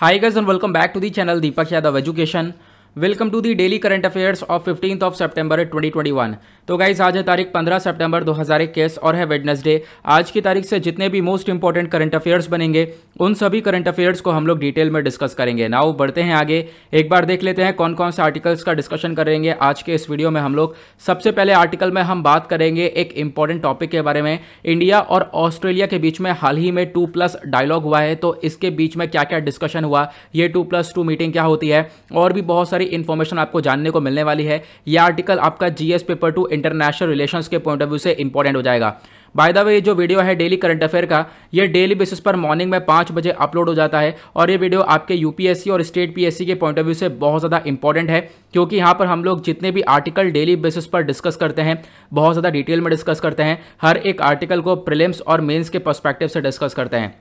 Hi guys and welcome back to the channel Deepak Yadav Education. Welcome to the daily current affairs of fifteenth of twenty 2021 तो guys आज है तारीख 15 सितंबर 2021 और है Wednesday आज की तारीख से जितने भी मोस्ट इंपॉर्टेंट करंट अफेयर्स बनेंगे उन सभी करंट अफेयर्स को हम लोग डिटेल में डिस्कस करेंगे नाउ बढ़ते हैं आगे एक बार देख लेते हैं कौन कौन से आर्टिकल्स का डिस्कशन करेंगे आज के इस वीडियो में हम लोग सबसे पहले आर्टिकल में हम बात करेंगे एक इंपॉर्टेंट टॉपिक के बारे में इंडिया और ऑस्ट्रेलिया के बीच में हाल ही में टू प्लस डायलॉग हुआ है तो इसके बीच में क्या क्या डिस्कशन हुआ ये टू प्लस टू मीटिंग क्या होती है और भी बहुत सारे सारी इन्फॉर्मेशन आपको जानने को मिलने वाली है यह आर्टिकल आपका GS paper two international relations के पॉइंट ऑफ व्यू से इंपॉर्टेंट हो जाएगा बाय द वे ये जो वीडियो है डेली करंट अफेयर का ये डेली बेसिस पर मॉर्निंग में पाँच बजे अपलोड हो जाता है और ये वीडियो आपके यूपीएससी और स्टेट पीएससी के पॉइंट ऑफ व्यू से बहुत ज़्यादा इंपॉर्टेंट है क्योंकि यहाँ पर हम लोग जितने भी आर्टिकल डेली बेसिस पर डिस्कस करते हैं बहुत ज़्यादा डिटेल में डिस्कस करते हैं हर एक आर्टिकल को प्रिलिम्स और मेन्स के परस्पेक्टिव से डिस्कस करते हैं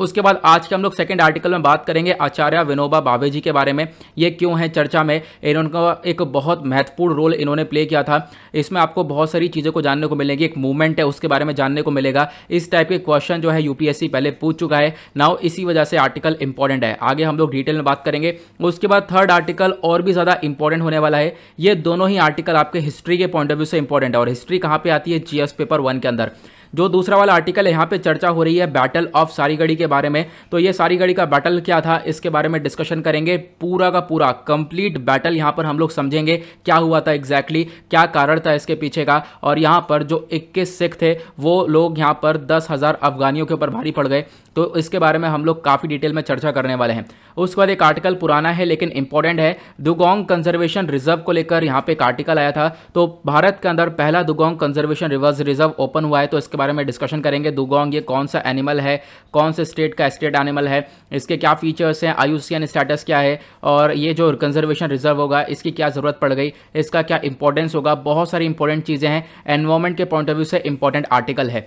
उसके बाद आज के हम लोग सेकंड आर्टिकल में बात करेंगे आचार्य विनोबा बावे जी के बारे में ये क्यों है चर्चा में इन्होंने एक बहुत महत्वपूर्ण रोल इन्होंने प्ले किया था इसमें आपको बहुत सारी चीज़ों को जानने को मिलेगी एक मूवमेंट है उसके बारे में जानने को मिलेगा इस टाइप के क्वेश्चन जो है यूपीएससी पहले पूछ चुका है नाउ इसी वजह से आर्टिकल इंपॉर्टेंट है आगे हम लोग डिटेल में बात करेंगे उसके बाद थर्ड आर्टिकल और भी ज़्यादा इंपॉर्टेंट होने वाला है ये दोनों ही आर्टिकल आपके हिस्ट्री के पॉइंट ऑफ व्यू से इंपॉर्टेंट है और हिस्ट्री कहाँ पर आती है जी पेपर वन के अंदर जो दूसरा वाला आर्टिकल है यहाँ पे चर्चा हो रही है बैटल ऑफ सारीगढ़ी के बारे में तो ये सारीगढ़ी का बैटल क्या था इसके बारे में डिस्कशन करेंगे पूरा का पूरा कंप्लीट बैटल यहाँ पर हम लोग समझेंगे क्या हुआ था एग्जैक्टली exactly, क्या कारण था इसके पीछे का और यहाँ पर जो इक्कीस सिख थे वो लोग यहाँ पर दस हज़ार अफगानियों के ऊपर भारी पड़ गए तो इसके बारे में हम लोग काफ़ी डिटेल में चर्चा करने वाले हैं उसके बाद एक आर्टिकल पुराना है लेकिन इंपॉर्टेंट है दुगोंग कंजर्वेशन रिजर्व को लेकर यहाँ पे एक आर्टिकल आया था तो भारत के अंदर पहला dugong conservation reverse reserve open हुआ है तो इसके बारे में डिस्कशन करेंगे दुगोंग ये कौन सा एनिमल है कौन से स्टेट का स्टेट एनिमल है इसके क्या फीचर्स हैं आयुसियन स्टेटस क्या है और ये जो कंजर्वेशन रिजर्व होगा इसकी क्या ज़रूरत पड़ गई इसका क्या इंपॉर्टेंस होगा बहुत सारी इंपॉर्टेंट चीज़ें हैं एनवायरमेंट के पॉइंट ऑफ व्यू से इंपॉर्टेंट आर्टिकल है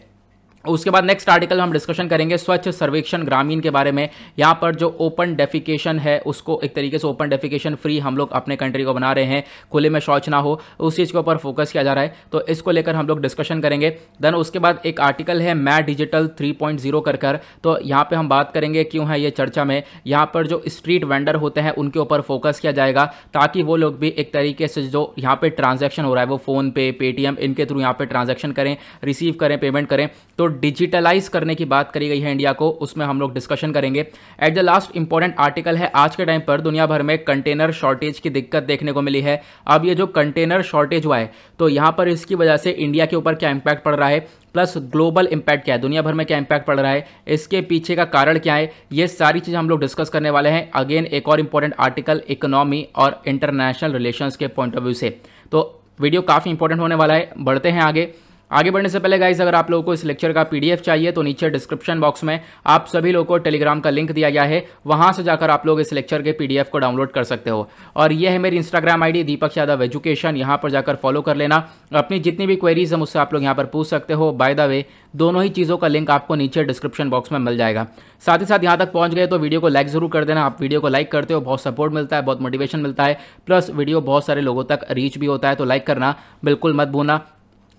उसके बाद नेक्स्ट आर्टिकल हम डिस्कशन करेंगे स्वच्छ सर्वेक्षण ग्रामीण के बारे में यहाँ पर जो ओपन डेफिकेशन है उसको एक तरीके से ओपन डेफिकेशन फ्री हम लोग अपने कंट्री को बना रहे हैं खुले में शौच ना हो उस चीज़ के ऊपर फोकस किया जा रहा है तो इसको लेकर हम लोग डिस्कशन करेंगे देन उसके बाद एक आर्टिकल है मै डिजिटल जीरो कर कर तो यहाँ पर हम बात करेंगे क्यों है ये चर्चा में यहाँ पर जो स्ट्रीट वेंडर होते हैं उनके ऊपर फोकस किया जाएगा ताकि वो लोग भी एक तरीके से जो यहाँ पर ट्रांजेक्शन हो रहा है वो फ़ोनपे पेटीएम इनके थ्रू यहाँ पर ट्रांजेक्शन करें रिसीव करें पेमेंट करें तो डिजिटलाइज करने की बात करी गई है इंडिया को उसमें हम लोग डिस्कशन करेंगे at the last important article है आज के टाइम पर दुनिया भर में कंटेनर शॉर्टेज की दिक्कत देखने को मिली है अब ये जो कंटेनर शॉर्टेज हुआ है तो यहाँ पर इसकी वजह से इंडिया के ऊपर क्या इम्पैक्ट पड़ रहा है प्लस ग्लोबल इम्पैक्ट क्या है दुनिया भर में क्या इम्पैक्ट पड़ रहा है इसके पीछे का कारण क्या है ये सारी चीज़ हम लोग डिस्कस करने वाले हैं अगेन एक और इंपॉर्टेंट आर्टिकल इकोनॉमी और इंटरनेशनल रिलेशंस के पॉइंट ऑफ व्यू से तो वीडियो काफ़ी इंपॉर्टेंट होने वाला है बढ़ते हैं आगे आगे बढ़ने से पहले गाइज अगर आप लोगों को इस लेक्चर का पीडीएफ चाहिए तो नीचे डिस्क्रिप्शन बॉक्स में आप सभी लोगों को टेलीग्राम का लिंक दिया गया है वहां से जाकर आप लोग इस लेक्चर के पीडीएफ को डाउनलोड कर सकते हो और ये है मेरी Instagram ID Deepak Yadav education यहाँ पर जाकर फॉलो कर लेना अपनी जितनी भी क्वेरीज है मुझसे आप लोग यहाँ पर पूछ सकते हो बाय द वे दोनों ही चीज़ों का लिंक आपको नीचे डिस्क्रिप्शन बॉक्स में मिल जाएगा साथ ही साथ यहाँ तक पहुँच गए तो वीडियो को लाइक जरूर कर देना आप वीडियो को लाइक करते हो बहुत सपोर्ट मिलता है बहुत मोटिवेशन मिलता है प्लस वीडियो बहुत सारे लोगों तक रीच भी होता है तो लाइक करना बिल्कुल मत भूना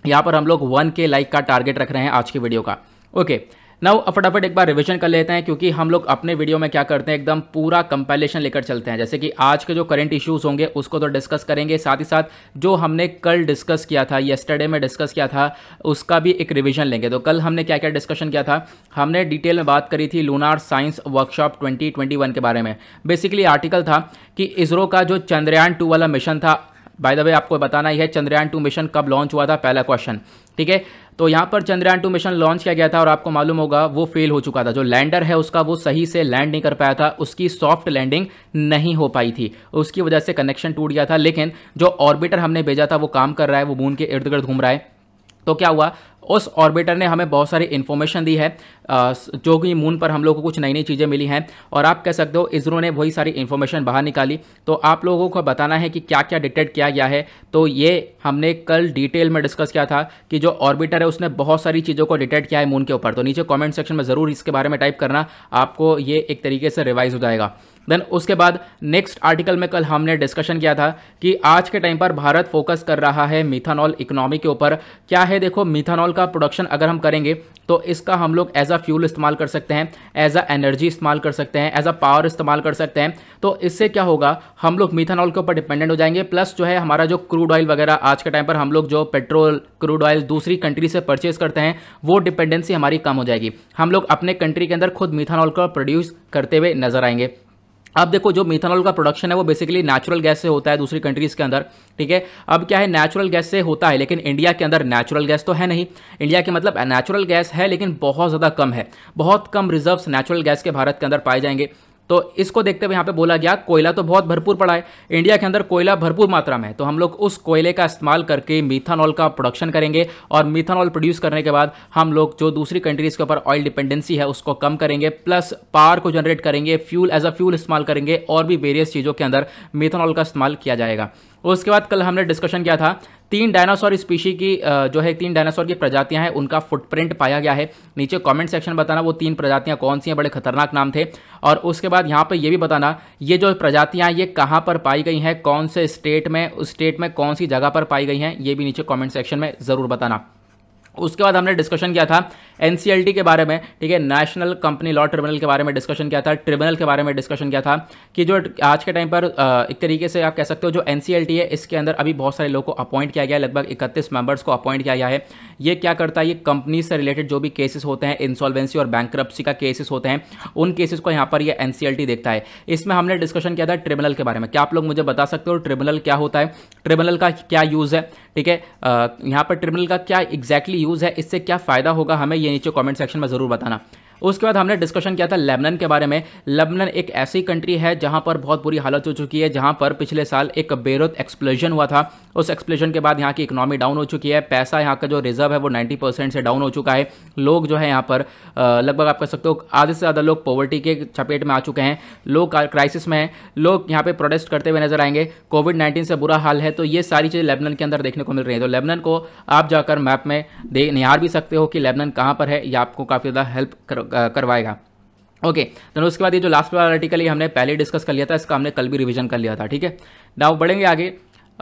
यहाँ पर हम लोग वन के लाइक का टारगेट रख रहे हैं आज की वीडियो का ओके नाउ फटाफट एक बार रिविजन कर लेते हैं क्योंकि हम लोग अपने वीडियो में क्या करते हैं एकदम पूरा कंपाइलेशन लेकर चलते हैं जैसे कि आज के जो करंट इश्यूज होंगे उसको तो डिस्कस करेंगे साथ ही साथ जो हमने कल डिस्कस किया था येस्टरडे में डिस्कस किया था उसका भी एक रिविजन लेंगे तो कल हमने क्या क्या डिस्कशन किया था हमने डिटेल में बात करी थी लूनार साइंस वर्कशॉप ट्वेंटी के बारे में बेसिकली आर्टिकल था कि इसरो का जो चंद्रयान टू वाला मिशन था बाय द वे आपको बताना ही है चंद्रयान टू मिशन कब लॉन्च हुआ था पहला क्वेश्चन ठीक है तो यहाँ पर चंद्रयान टू मिशन लॉन्च किया गया था और आपको मालूम होगा वो फेल हो चुका था जो लैंडर है उसका वो सही से लैंड नहीं कर पाया था उसकी सॉफ्ट लैंडिंग नहीं हो पाई थी उसकी वजह से कनेक्शन टूट गया था लेकिन जो ऑर्बिटर हमने भेजा था वो काम कर रहा है वो मून के इर्द गिर्द घूम रहा है तो क्या हुआ उस ऑर्बिटर ने हमें बहुत सारी इन्फॉर्मेशन दी है जो कि मून पर हम लोग को कुछ नई नई चीज़ें मिली हैं और आप कह सकते हो इसरो ने वही सारी इन्फॉर्मेशन बाहर निकाली तो आप लोगों को बताना है कि क्या क्या डिटेक्ट किया गया है तो ये हमने कल डिटेल में डिस्कस किया था कि जो ऑर्बिटर है उसने बहुत सारी चीज़ों को डिटेक्ट किया है मून के ऊपर तो नीचे कॉमेंट सेक्शन में ज़रूर इसके बारे में टाइप करना आपको ये एक तरीके से रिवाइज हो जाएगा देन उसके बाद नेक्स्ट आर्टिकल में कल हमने डिस्कशन किया था कि आज के टाइम पर भारत फोकस कर रहा है मिथानॉल इकोनॉमी के ऊपर क्या है देखो मिथानॉल का प्रोडक्शन अगर हम करेंगे तो इसका हम लोग एज अ अ फ्यूल इस्तेमाल कर सकते हैं एज अ एनर्जी इस्तेमाल कर सकते हैं एज अ पावर इस्तेमाल कर सकते हैं तो इससे क्या होगा हम लोग मीथानॉल के ऊपर डिपेंडेंट हो जाएंगे प्लस जो है हमारा जो क्रूड ऑयल वगैरह आज के टाइम पर हम लोग जो पेट्रोल क्रूड ऑयल दूसरी कंट्री से परचेज करते हैं वो डिपेंडेंसी हमारी कम हो जाएगी हम लोग अपने कंट्री के अंदर खुद मीथानॉल को प्रोड्यूस करते हुए नजर आएंगे अब देखो जो मिथानॉल का प्रोडक्शन है वो बेसिकली नेचुरल गैस से होता है दूसरी कंट्रीज़ के अंदर ठीक है अब क्या है नेचुरल गैस से होता है लेकिन इंडिया के अंदर नेचुरल गैस तो है नहीं इंडिया के मतलब नेचुरल गैस है लेकिन बहुत ज़्यादा कम है बहुत कम रिजर्व्स नेचुरल गैस के भारत के अंदर पाए जाएंगे तो इसको देखते हुए यहाँ पे बोला गया कोयला तो बहुत भरपूर पड़ा है इंडिया के अंदर कोयला भरपूर मात्रा में है तो हम लोग उस कोयले का इस्तेमाल करके मीथानॉल का प्रोडक्शन करेंगे और मीथानॉल प्रोड्यूस करने के बाद हम लोग जो दूसरी कंट्रीज़ के ऊपर ऑयल डिपेंडेंसी है उसको कम करेंगे प्लस पावर को जनरेट करेंगे फ्यूल एज अ फ्यूल इस्तेमाल करेंगे और भी वेरियस चीज़ों के अंदर मीथानॉल का इस्तेमाल किया जाएगा उसके बाद कल हमने डिस्कशन किया था तीन डायनासोर स्पीशी की जो है तीन डायनासोर की प्रजातियां हैं उनका फुटप्रिंट पाया गया है नीचे कमेंट सेक्शन बताना वो तीन प्रजातियां कौन सी हैं बड़े खतरनाक नाम थे और उसके बाद यहाँ पर ये भी बताना ये जो प्रजातियां ये कहाँ पर पाई गई हैं कौन से स्टेट में उस स्टेट में कौन सी जगह पर पाई गई हैं ये भी नीचे कॉमेंट सेक्शन में ज़रूर बताना उसके बाद हमने डिस्कशन किया था एन के बारे में ठीक है नेशनल कंपनी लॉ ट्रिब्यूनल के बारे में डिस्कशन किया था ट्रिब्यूनल के बारे में डिस्कशन किया था कि जो आज के टाइम पर एक तरीके से आप कह सकते हो जो एन है इसके अंदर अभी बहुत सारे लोग को अपॉइंट किया गया है लगभग इकतीस मेंबर्स को अपॉइंट किया गया है ये क्या करता है ये कंपनी से रिलेटेड जो भी केसेस होते हैं इंसॉल्वेंसी और बैंक का केसेस होते हैं उन केसेस को यहाँ पर ये एन देखता है इसमें हमने डिस्कशन किया था ट्रिब्यूनल के बारे में क्या आप लोग मुझे बता सकते हो ट्रिब्यूनल क्या होता है ट्रिब्यूनल का क्या यूज़ है ठीक है यहाँ पर ट्रिब्यूनल का क्या एग्जैक्टली यूज़ है इससे क्या फ़ायदा होगा हमें ये है नीचे कमेंट सेक्शन में ज़रूर बताना उसके बाद हमने डिस्कशन किया था लेबनन के बारे में लेबनन एक ऐसी कंट्री है जहाँ पर बहुत बुरी हालत हो चुकी है जहाँ पर पिछले साल एक बेरोत एक्सप्लोजन हुआ था उस एक्सप्लोजन के बाद यहाँ की इकोनॉमी डाउन हो चुकी है पैसा यहाँ का जो रिजर्व है वो 90 परसेंट से डाउन हो चुका है लोग जो है यहाँ पर लगभग आप कह सकते हो आधे से ज़्यादा लोग पॉवर्टी के चपेट में आ चुके हैं लोग क्राइसिस में हैं लोग यहाँ पर प्रोटेस्ट करते हुए नजर आएंगे कोविड नाइन्टीन से बुरा हाल है तो ये सारी चीज़ें लेबनन के अंदर देखने को मिल रही है तो लेबनन को आप जाकर मैप में निहार भी सकते हो कि लेबनन कहाँ पर है ये आपको काफ़ी ज़्यादा हेल्प करवाएगा ओके okay, तो उसके बाद ये जो लास्ट वाला आर्टिकल ये हमने पहले डिस्कस कर लिया था इसका हमने कल भी रिवीजन कर लिया था ठीक है नाउ बढ़ेंगे आगे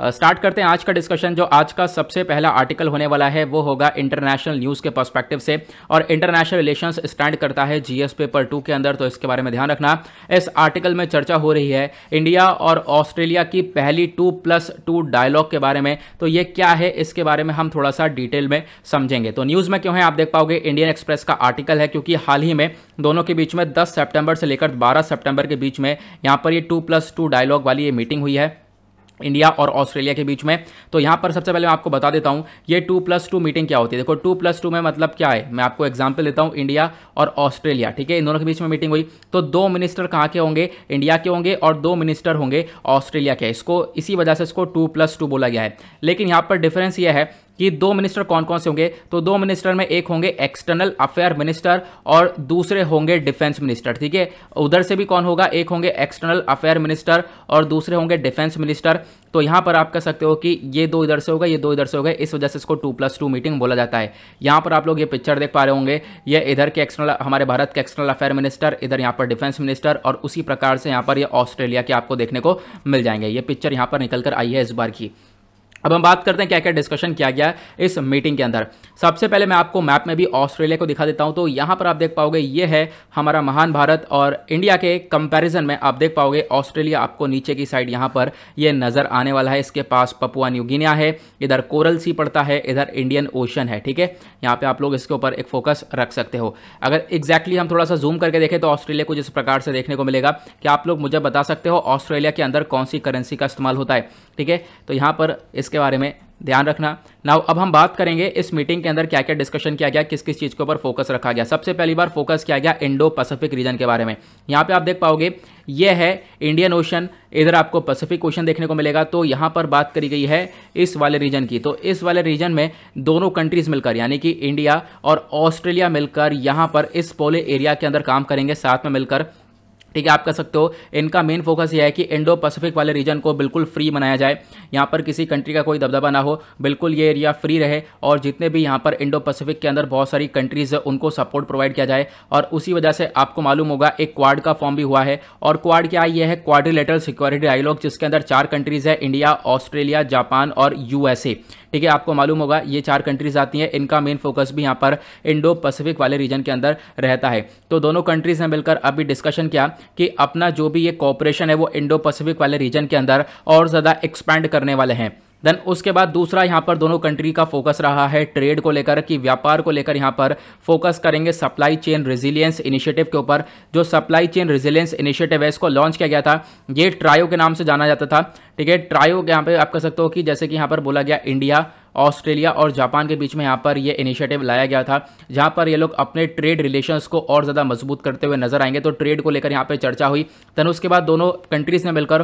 स्टार्ट करते हैं आज का डिस्कशन जो आज का सबसे पहला आर्टिकल होने वाला है वो होगा इंटरनेशनल न्यूज़ के पर्सपेक्टिव से और इंटरनेशनल रिलेशंस स्टैंड करता है जीएस पेपर टू के अंदर तो इसके बारे में ध्यान रखना इस आर्टिकल में चर्चा हो रही है इंडिया और ऑस्ट्रेलिया की पहली टू प्लस टू डायलॉग के बारे में तो ये क्या है इसके बारे में हम थोड़ा सा डिटेल में समझेंगे तो न्यूज़ में क्यों है आप देख पाओगे इंडियन एक्सप्रेस का आर्टिकल है क्योंकि हाल ही में दोनों के बीच में दस सेप्टेम्बर से लेकर बारह सेप्टेम्बर के बीच में यहाँ पर ये टू प्लस टू डायलॉग वाली ये मीटिंग हुई है इंडिया और ऑस्ट्रेलिया के बीच में तो यहाँ पर सबसे पहले मैं आपको बता देता हूँ ये टू प्लस टू मीटिंग क्या होती है देखो टू प्लस टू में मतलब क्या है मैं आपको एग्जाम्पल देता हूँ इंडिया और ऑस्ट्रेलिया ठीक है इन दोनों के बीच में मीटिंग हुई तो दो मिनिस्टर कहाँ के होंगे इंडिया के होंगे और दो मिनिस्टर होंगे ऑस्ट्रेलिया के इसको इसी वजह से इसको टू प्लस टू बोला गया है लेकिन यहाँ पर डिफरेंस यह है कि दो मिनिस्टर कौन कौन से होंगे तो दो मिनिस्टर में एक होंगे एक्सटर्नल अफेयर मिनिस्टर और दूसरे होंगे डिफेंस मिनिस्टर ठीक है उधर से भी कौन होगा एक होंगे एक्सटर्नल अफेयर मिनिस्टर और दूसरे होंगे डिफेंस मिनिस्टर तो यहाँ पर आप कह सकते हो कि ये दो इधर से होगा ये दो इधर से होगा इस वजह से इसको टू प्लस टू मीटिंग बोला जाता है यहां पर आप लोग ये पिक्चर देख पा रहे होंगे ये इधर के एक्सटर्नल हमारे भारत के एक्सटर्नल अफेयर मिनिस्टर इधर यहाँ पर डिफेंस मिनिस्टर और उसी प्रकार से यहाँ पर ये ऑस्ट्रेलिया के आपको देखने को मिल जाएंगे ये पिक्चर यहाँ पर निकल कर आई है इस बार की अब हम बात करते हैं क्या क्या डिस्कशन किया गया है इस मीटिंग के अंदर सबसे पहले मैं आपको मैप में भी ऑस्ट्रेलिया को दिखा देता हूं तो यहाँ पर आप देख पाओगे ये है हमारा महान भारत और इंडिया के कंपैरिजन में आप देख पाओगे ऑस्ट्रेलिया आपको नीचे की साइड यहाँ पर ये नज़र आने वाला है इसके पास पपुआ न्यूगिनिया है इधर कोरल सी पड़ता है इधर इंडियन ओशन है ठीक है यहाँ पर आप लोग इसके ऊपर एक फोकस रख सकते हो अगर एग्जैक्टली हम थोड़ा सा जूम करके देखें तो ऑस्ट्रेलिया को जिस प्रकार से देखने को मिलेगा कि आप लोग मुझे बता सकते हो ऑस्ट्रेलिया के अंदर कौन सी करेंसी का इस्तेमाल होता है ठीक है तो यहाँ पर इसके बारे में ध्यान रखना नाउ अब हम बात करेंगे इस मीटिंग के अंदर क्या क्या डिस्कशन किया गया किस किस चीज़ के ऊपर फोकस रखा गया सबसे पहली बार फोकस किया गया इंडो पैसिफिक रीजन के बारे में यहाँ पे आप देख पाओगे ये है इंडियन ओशन इधर आपको पैसिफिक ओशन देखने को मिलेगा तो यहाँ पर बात करी गई है इस वाले रीजन की तो इस वाले रीजन में दोनों कंट्रीज मिलकर यानी कि इंडिया और ऑस्ट्रेलिया मिलकर यहाँ पर इस पोले एरिया के अंदर काम करेंगे साथ में मिलकर ठीक है आप कह सकते हो इनका मेन फोकस यह है कि इंडो पैसिफिक वाले रीजन को बिल्कुल फ्री बनाया जाए यहाँ पर किसी कंट्री का कोई दबदबा ना हो बिल्कुल ये एरिया फ्री रहे और जितने भी यहाँ पर इंडो पैसिफिक के अंदर बहुत सारी कंट्रीज है उनको सपोर्ट प्रोवाइड किया जाए और उसी वजह से आपको मालूम होगा एक क्वाड का फॉर्म भी हुआ है और क्वाड क्या यह है क्वाड्रिलेटरल सिक्योरिटी डायलॉग जिसके अंदर चार कंट्रीज है इंडिया ऑस्ट्रेलिया जापान और यूएसए ठीक है आपको मालूम होगा ये चार कंट्रीज़ आती हैं इनका मेन फोकस भी यहाँ पर इंडो पैसिफिक वाले रीजन के अंदर रहता है तो दोनों कंट्रीज़ ने मिलकर अभी डिस्कशन किया कि अपना जो भी ये कॉपरेशन है वो इंडो पैसिफिक वाले रीजन के अंदर और ज़्यादा एक्सपैंड करने वाले हैं देन उसके बाद दूसरा यहाँ पर दोनों कंट्री का फोकस रहा है ट्रेड को लेकर कि व्यापार को लेकर यहाँ पर फोकस करेंगे सप्लाई चेन रेजिलियंस इनिशिएटिव के ऊपर जो सप्लाई चेन रेजिलियंस इनिशिएटिव है इसको लॉन्च किया गया था ये ट्रायो के नाम से जाना जाता था ठीक है ट्रायो के यहाँ पर आप कह सकते हो कि जैसे कि यहाँ पर बोला गया इंडिया ऑस्ट्रेलिया और जापान के बीच में यहाँ पर ये इनिशिएटिव लाया गया था जहाँ पर ये लोग अपने ट्रेड रिलेशंस को और ज़्यादा मजबूत करते हुए नजर आएंगे तो ट्रेड को लेकर यहाँ पर चर्चा हुई दैन उसके बाद दोनों कंट्रीज़ ने मिलकर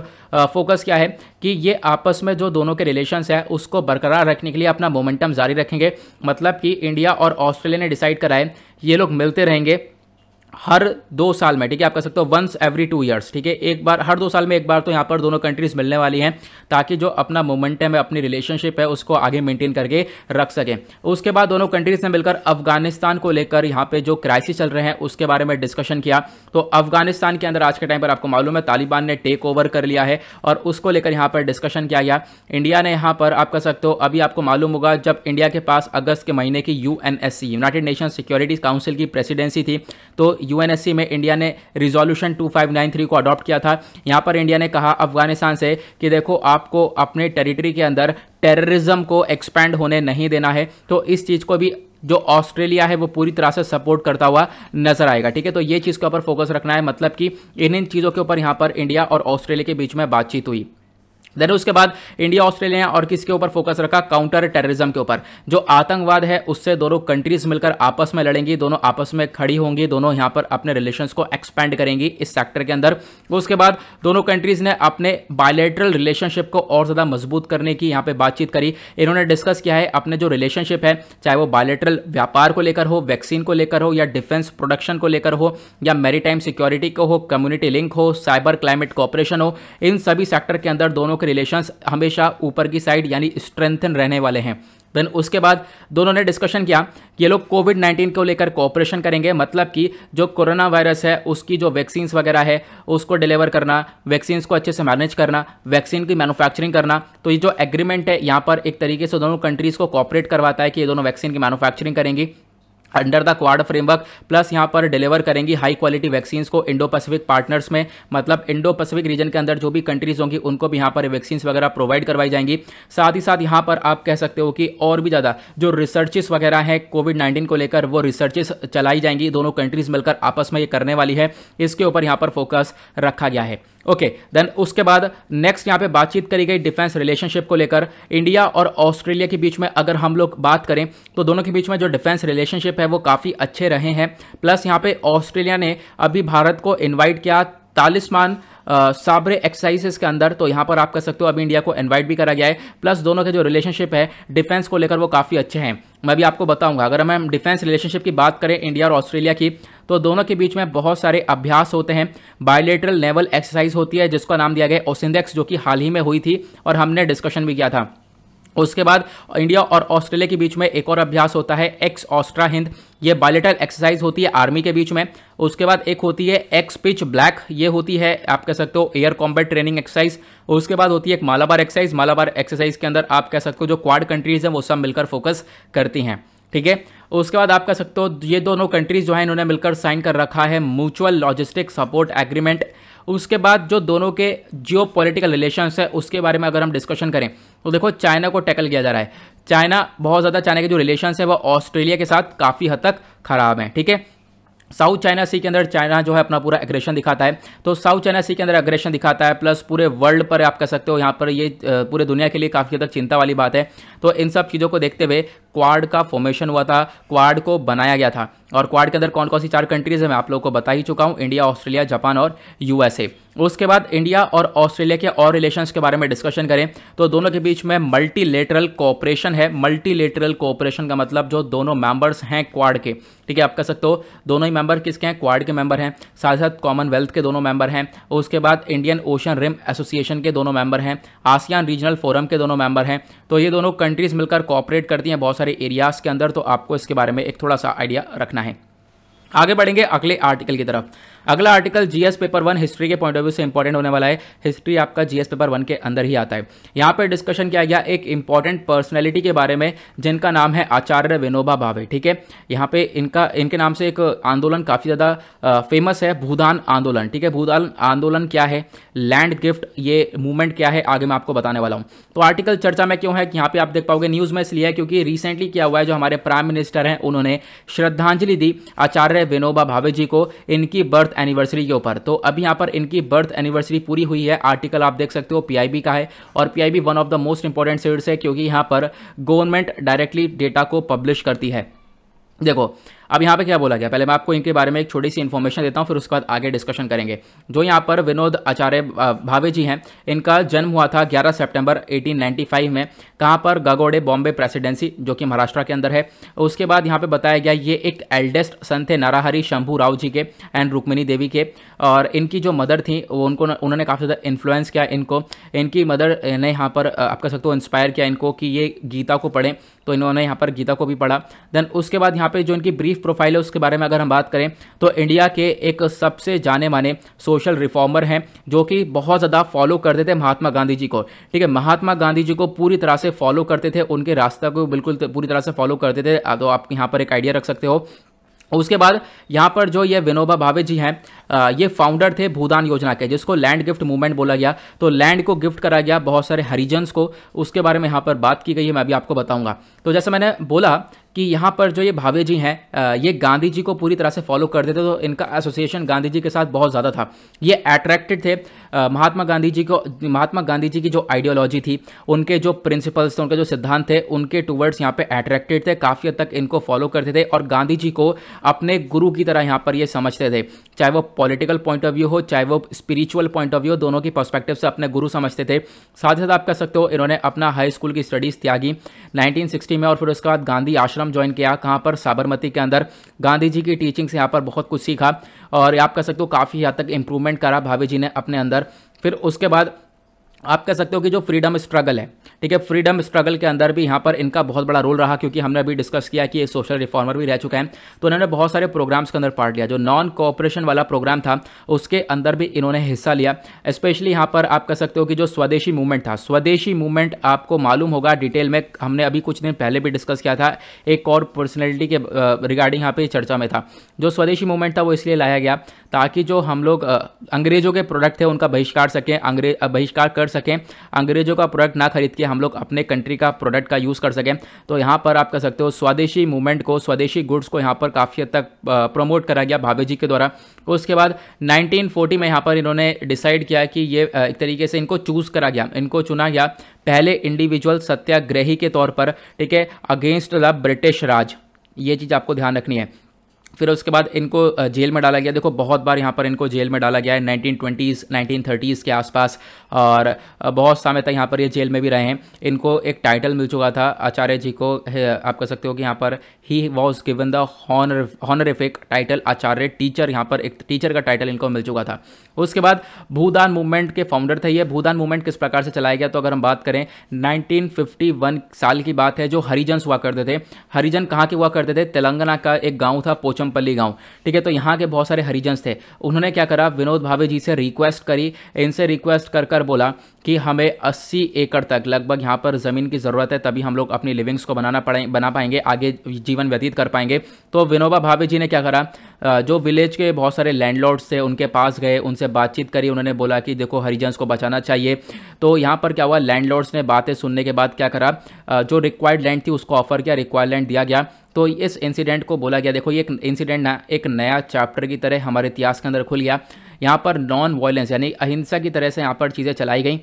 फोकस किया है कि ये आपस में जो दोनों के रिलेशंस है उसको बरकरार रखने के लिए अपना मोमेंटम जारी रखेंगे मतलब कि इंडिया और ऑस्ट्रेलिया ने डिसाइड करा है ये लोग मिलते रहेंगे हर दो साल में ठीक है आप कह सकते हो वंस एवरी टू ईयर्स ठीक है एक बार हर दो साल में एक बार तो यहाँ पर दोनों कंट्रीज मिलने वाली हैं ताकि जो अपना मोमेंटम है अपनी रिलेशनशिप है उसको आगे मेंटेन करके रख सकें उसके बाद दोनों कंट्रीज ने मिलकर अफगानिस्तान को लेकर यहाँ पे जो क्राइसिस चल रहे हैं उसके बारे में डिस्कशन किया तो अफगानिस्तान के अंदर आज के टाइम पर आपको मालूम है तालिबान ने टेक ओवर कर लिया है और उसको लेकर यहाँ पर डिस्कशन किया गया इंडिया ने यहाँ पर आप कह सकते हो अभी आपको मालूम होगा जब इंडिया के पास अगस्त के महीने की U United Nation Security Council की प्रेसिडेंसी थी तो यूएनएससी में इंडिया ने रिजोल्यूशन 2593 को अडॉप्ट किया था यहाँ पर इंडिया ने कहा अफगानिस्तान से कि देखो आपको अपने टेरिटरी के अंदर टेररिज्म को एक्सपैंड होने नहीं देना है तो इस चीज़ को भी जो ऑस्ट्रेलिया है वो पूरी तरह से सपोर्ट करता हुआ नजर आएगा ठीक है तो ये चीज़ के ऊपर फोकस रखना है मतलब कि इन इन चीज़ों के ऊपर यहाँ पर इंडिया और ऑस्ट्रेलिया के बीच में बातचीत हुई देन उसके बाद इंडिया ऑस्ट्रेलिया और किसके ऊपर फोकस रखा काउंटर टेररिज्म के ऊपर जो आतंकवाद है उससे दोनों कंट्रीज मिलकर आपस में लड़ेंगी दोनों आपस में खड़ी होंगी दोनों यहाँ पर अपने रिलेशन को एक्सपेंड करेंगी इस सेक्टर के अंदर उसके बाद दोनों कंट्रीज ने अपने बायोलेटरल रिलेशनशिप को और ज़्यादा मजबूत करने की यहाँ पर बातचीत करी इन्होंने डिस्कस किया है अपने जो रिलेशनशिप है चाहे वो बायोलेट्रल व्यापार को लेकर हो वैक्सीन को लेकर हो या डिफेंस प्रोडक्शन को लेकर हो या मेरी सिक्योरिटी को हो कम्युनिटी लिंक हो साइबर क्लाइमेट कॉपरेशन हो इन सभी सेक्टर के अंदर दोनों प्रमुख रिलेशंस हमेशा ऊपर की साइड यानी स्ट्रेंथन रहने वाले हैं देन उसके बाद दोनों ने डिस्कशन किया कि ये लोग कोविड नाइन्टीन को लेकर कॉपरेशन करेंगे मतलब कि जो कोरोना वायरस है उसकी जो वैक्सीन्स वगैरह है उसको डिलीवर करना वैक्सीन्स को अच्छे से मैनेज करना वैक्सीन की मैनुफैक्चरिंग करना तो ये जो एग्रीमेंट है यहाँ पर एक तरीके से दोनों कंट्रीज़ को कॉपरेट करवाता है कि ये दोनों वैक्सीन की मैनुफैक्चरिंग करेंगी under the Quad framework plus यहाँ पर डिलीवर करेंगी हाई क्वालिटी वैक्सीन्स को इंडो पैसिफिक पार्टनर्स में मतलब इंडो पैसिफिक रीजन के अंदर जो भी कंट्रीज होंगी उनको भी यहाँ पर वैक्सीन्स वगैरह प्रोवाइड करवाई जाएंगी साथ ही साथ यहाँ पर आप कह सकते हो कि और भी ज़्यादा जो रिसर्चेस वगैरह हैं कोविड नाइन्टीन को लेकर वो रिसर्चेस चलाई जाएंगी दोनों कंट्रीज मिलकर आपस में ये करने वाली है इसके ऊपर यहाँ पर फोकस रखा गया है ओके okay, देन उसके बाद नेक्स्ट यहाँ पे बातचीत करी गई डिफेंस रिलेशनशिप को लेकर इंडिया और ऑस्ट्रेलिया के बीच में अगर हम लोग बात करें तो दोनों के बीच में जो डिफेंस रिलेशनशिप है वो काफ़ी अच्छे रहे हैं प्लस यहाँ पे ऑस्ट्रेलिया ने अभी भारत को इनवाइट किया तालिस्मान साबरे एक्सरसाइजेस के अंदर तो यहाँ पर आप कह सकते हो अभी इंडिया को इन्वाइट भी करा गया है प्लस दोनों के जो रिलेशनशिप है डिफेंस को लेकर वो काफ़ी अच्छे हैं मैं भी आपको बताऊंगा अगर हम डिफेंस रिलेशनशिप की बात करें इंडिया और ऑस्ट्रेलिया की तो दोनों के बीच में बहुत सारे अभ्यास होते हैं बायोलेटरल नेवल एक्सरसाइज होती है जिसका नाम दिया गया ओसिंदेक्स जो कि हाल ही में हुई थी और हमने डिस्कशन भी किया था उसके बाद इंडिया और ऑस्ट्रेलिया के बीच में एक और अभ्यास होता है एक्स ऑस्ट्रा हिंद ये बायोलेटरल एक्सरसाइज होती है आर्मी के बीच में उसके बाद एक होती है एक्स पिच ब्लैक ये होती है आप कह सकते हो एयर कॉम्बैट ट्रेनिंग एक्सरसाइज उसके बाद होती है एक मालाबार एक्सरसाइज मालाबार एक्सरसाइज के अंदर आप कह सकते हो जो क्वाड कंट्रीज हैं वो सब मिलकर फोकस करती हैं ठीक है उसके बाद आप कह सकते हो ये दोनों कंट्रीज जो है इन्होंने मिलकर साइन कर रखा है म्यूचुअल लॉजिस्टिक सपोर्ट एग्रीमेंट उसके बाद जो दोनों के जियो पोलिटिकल रिलेशन्स है उसके बारे में अगर हम डिस्कशन करें तो देखो चाइना को टैकल किया जा रहा है चाइना बहुत ज़्यादा चाइना के जो रिलेशन है वो ऑस्ट्रेलिया के साथ काफ़ी हद तक खराब हैं ठीक है साउथ चाइना सी के अंदर चाइना जो है अपना पूरा एग्रेशन दिखाता है तो साउथ चाइना सी के अंदर एग्रेशन दिखाता है प्लस पूरे वर्ल्ड पर आप कह सकते हो यहाँ पर ये पूरे दुनिया के लिए काफ़ी हद तक चिंता वाली बात है तो इन सब चीज़ों को देखते हुए क्वाड का फॉर्मेशन हुआ था क्वाड को बनाया गया था और क्वाड के अंदर कौन कौन सी चार कंट्रीज़ है मैं आप लोगों को बता ही चुका हूँ इंडिया ऑस्ट्रेलिया जापान और यूएसए उसके बाद इंडिया और ऑस्ट्रेलिया के और रिलेशन के बारे में डिस्कशन करें तो दोनों के बीच में मल्टीलेटरल कोऑपरेशन है मल्टीलेटरल कोऑपरेशन का मतलब जो दोनों मेंबर्स हैं क्वाड के ठीक है आप कह सकते हो दोनों ही मेंबर किसके हैं क्वाड के मेंबर हैं साथ साथ कॉमनवेल्थ के दोनों मेंबर हैं उसके बाद इंडियन ओशन रिम एसोसिएशन के दोनों मेंबर हैं आसियान रीजनल फोरम के दोनों मेंबर हैं तो ये दोनों कंट्रीज मिलकर कॉपरेट करती हैं बहुत सारे एरियाज के अंदर तो आपको इसके बारे में एक थोड़ा सा आइडिया रखना है आगे बढ़ेंगे अगले आर्टिकल की तरफ अगला article GS paper one history के पॉइंट ऑफ व्यू से इंपॉर्टेंट होने वाला है हिस्ट्री आपका जीएस पेपर वन के अंदर ही आता है यहाँ पर डिस्कशन किया गया एक इंपॉर्टेंट पर्सनैलिटी के बारे में जिनका नाम है आचार्य विनोबा भावे ठीक है यहाँ पे इनका इनके नाम से एक आंदोलन काफ़ी ज़्यादा फेमस है भूदान आंदोलन ठीक है भूदान आंदोलन क्या है लैंड गिफ्ट ये मूवमेंट क्या है आगे मैं आपको बताने वाला हूँ तो आर्टिकल चर्चा में क्यों है कि यहाँ पे आप देख पाओगे न्यूज़ में इसलिए है क्योंकि रिसेंटली क्या हुआ है जो हमारे प्राइम मिनिस्टर हैं उन्होंने श्रद्धांजलि दी आचार्य विनोबा भावे जी को इनकी बर्थ बर्थ एनिवर्सरी के ऊपर तो अभी यहाँ पर इनकी बर्थ एनिवर्सरी पूरी हुई है आर्टिकल आप देख सकते हो पीआईबी का है और PIB one of the most important seats है क्योंकि यहाँ पर गवर्नमेंट डायरेक्टली डेटा को पब्लिश करती है देखो अब यहाँ पर क्या बोला गया पहले मैं आपको इनके बारे में एक छोटी सी इन्फॉर्मेशन देता हूँ फिर उसके बाद आगे डिस्कशन करेंगे जो यहाँ पर विनोद आचार्य भावे जी हैं इनका जन्म हुआ था ग्यारह सेप्टेम्बर एटीन में कहाँ पर गगोड़े बॉम्बे प्रेसिडेंसी जो कि महाराष्ट्र के अंदर है उसके बाद यहाँ पर बताया गया ये एक एल्डेस्ट सन थे नाराहरी शंभू राव जी के एंड रुक्मिनी देवी के और इनकी जो मदर थी वो उनको उन्होंने काफ़ी ज़्यादा इन्फ्लुएंस किया इनको इनकी मदर ने यहाँ पर आप कह सकते हो इंस्पायर किया इनको कि ये गीता को पढ़ें तो इन्होंने यहाँ पर गीता को भी पढ़ा देन उसके बाद यहाँ पे जो इनकी ब्रीफ प्रोफाइल है उसके बारे में अगर हम बात करें तो इंडिया के एक सबसे जाने माने सोशल रिफॉर्मर हैं जो कि बहुत ज़्यादा फॉलो करते थे महात्मा गांधी जी को ठीक है महात्मा गांधी जी को पूरी तरह से फॉलो करते थे उनके रास्ता को बिल्कुल पूरी तरह से फॉलो करते थे तो आप यहाँ पर एक आइडिया रख सकते हो उसके बाद यहाँ पर जो ये विनोबा भावे जी हैं ये फाउंडर थे भूदान योजना के जिसको लैंड गिफ्ट मूवमेंट बोला गया तो लैंड को गिफ्ट करा गया बहुत सारे हरिजन्स को उसके बारे में यहाँ पर बात की गई है मैं अभी आपको बताऊंगा तो जैसे मैंने बोला कि यहाँ पर जो ये भावे जी हैं ये गांधी जी को पूरी तरह से फॉलो करते थे तो इनका एसोसिएशन गांधी जी के साथ बहुत ज़्यादा था ये अट्रैक्टेड थे महात्मा गांधी जी को महात्मा गांधी जी की जो आइडियोलॉजी थी उनके जो प्रिंसिपल्स थे उनके जो सिद्धांत थे उनके टूवर्ड्स यहाँ पे अट्रैक्टेड थे काफ़ी हद तक इनको फॉलो करते थे और गांधी जी को अपने गुरु की तरह यहाँ पर ये समझते थे चाहे वो पॉलिटिकल पॉइंट ऑफ व्यू हो चाहे वो स्पिरिचुअल पॉइंट ऑफ व्यू हो दोनों की पर्स्पेक्टिव से अपने गुरु समझते थे साथ ही साथ आप कह सकते हो इन्होंने अपना हाई स्कूल की स्टडीज़ त्यागी 1960 में और फिर उसके बाद गांधी आश्रम ज्वाइन किया कहाँ पर साबरमती के अंदर गांधी जी की टीचिंग से यहाँ पर बहुत कुछ सीखा और आप कह सकते हो काफ़ी हद तक इम्प्रूवमेंट करा भावे जी ने अपने अंदर फिर उसके बाद आप कह सकते हो कि जो फ्रीडम स्ट्रगल है ठीक है फ्रीडम स्ट्रगल के अंदर भी यहाँ पर इनका बहुत बड़ा रोल रहा क्योंकि हमने अभी डिस्कस किया कि ये सोशल रिफॉर्मर भी रह चुके हैं तो इन्होंने बहुत सारे प्रोग्राम्स के अंदर पार्ट लिया जो नॉन कॉपरेशन वाला प्रोग्राम था उसके अंदर भी इन्होंने हिस्सा लिया स्पेशली यहाँ पर आप कह सकते हो कि जो स्वदेशी मूवमेंट था स्वदेशी मूवमेंट आपको मालूम होगा डिटेल में हमने अभी कुछ दिन पहले भी डिस्कस किया था एक और पर्सनैलिटी के रिगार्डिंग यहाँ पर चर्चा में था जो स्वदेशी मूवमेंट था वो इसलिए लाया गया ताकि जो हम लोग अंग्रेजों के प्रोडक्ट थे उनका बहिष्कार सकें अंग्रेज बहिष्कार कर सकें अंग्रेजों का प्रोडक्ट ना खरीद के हम लोग अपने कंट्री का प्रोडक्ट का यूज़ कर सकें तो यहाँ पर आप कह सकते हो स्वदेशी मूवमेंट को स्वदेशी गुड्स को यहाँ पर काफ़ी हद तक प्रमोट करा गया भावे जी के द्वारा उसके बाद 1940 में यहाँ पर इन्होंने डिसाइड किया कि ये एक तरीके से इनको चूज़ करा गया इनको चुना गया पहले इंडिविजुअल सत्याग्रही के तौर पर ठीक है अगेंस्ट द ब्रिटिश राज ये चीज़ आपको ध्यान रखनी है फिर उसके बाद इनको जेल में डाला गया देखो बहुत बार यहाँ पर इनको जेल में डाला गया है नाइनटीन ट्वेंटीज़ नाइनटीन थर्टीज़ के आसपास और बहुत समय तक यहाँ पर ये जेल में भी रहे हैं इनको एक टाइटल मिल चुका था आचार्य जी को आप कह सकते हो कि यहाँ पर ही was given the honour honorific title Acharya teacher यहाँ पर एक टीचर का टाइटल इनको मिल चुका था उसके बाद भूदान मूवमेंट के फाउंडर थे ये भूदान मूवमेंट किस प्रकार से चलाया गया तो अगर हम बात करें नाइनटीन साल की बात है जो हरिजन हुआ करते थे हरिजन कहाँ के हुआ करते थे तेलंगाना का एक गाँव था पोच पोचमपल्ली गांव ठीक है तो यहाँ के बहुत सारे हरिजन थे उन्होंने क्या करा विनोद भावे जी से रिक्वेस्ट करी इनसे रिक्वेस्ट कर कर बोला कि हमें 80 एकड़ तक लगभग यहाँ पर ज़मीन की ज़रूरत है तभी हम लोग अपनी लिविंग्स को बनाना पड़े बना पाएंगे आगे जीवन व्यतीत कर पाएंगे तो विनोबा भावे जी ने क्या करा जो विलेज के बहुत सारे लैंडलॉर्ड्स थे उनके पास गए उनसे बातचीत करी उन्होंने बोला कि देखो हरिजंस को बचाना चाहिए तो यहाँ पर क्या हुआ लैंडलॉर्ड्स ने बातें सुनने के बाद क्या करा जो रिक्वायर्ड लैंड थी उसको ऑफर किया रिक्वायर्ड लैंड दिया गया तो इस इंसिडेंट को बोला गया देखो ये एक इंसिडेंट ना एक नया चैप्टर की तरह हमारे इतिहास के अंदर खुल गया यहाँ पर नॉन वायलेंस यानी अहिंसा की तरह से यहाँ पर चीज़ें चलाई गई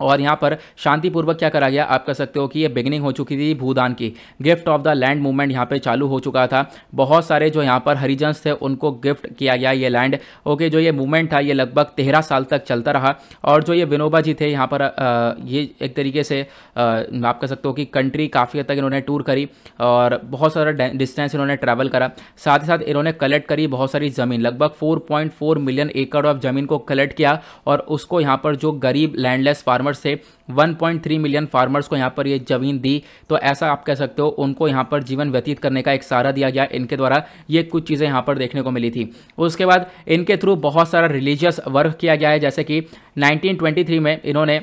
और यहाँ पर शांतिपूर्वक क्या करा गया आप कह सकते हो कि ये बिगनिंग हो चुकी थी भूदान की gift of the land movement यहाँ पे चालू हो चुका था बहुत सारे जो यहाँ पर हरिजन्स थे उनको गिफ्ट किया गया ये लैंड ओके जो ये मूवमेंट था ये लगभग तेरह साल तक चलता रहा और जो ये विनोबा जी थे यहाँ पर आ, ये एक तरीके से आ, आप कह सकते हो कि कंट्री काफ़ी हद तक इन्होंने टूर करी और बहुत सारा डिस्टेंस इन्होंने ट्रैवल करा साथ ही साथ इन्होंने कलेक्ट करी बहुत सारी ज़मीन लगभग फोर मिलियन एकड़ ऑफ ज़मीन को कलेक्ट किया और उसको यहाँ पर जो गरीब लैंडलेस फार्मर फार्मर्स से 1.3 मिलियन फार्मर्स को यहाँ पर ये जमीन दी तो ऐसा आप कह सकते हो उनको यहाँ पर जीवन व्यतीत करने का एक सहारा दिया गया इनके द्वारा ये कुछ चीज़ें यहाँ पर देखने को मिली थी उसके बाद इनके थ्रू बहुत सारा रिलीजियस वर्क किया गया है जैसे कि 1923 में इन्होंने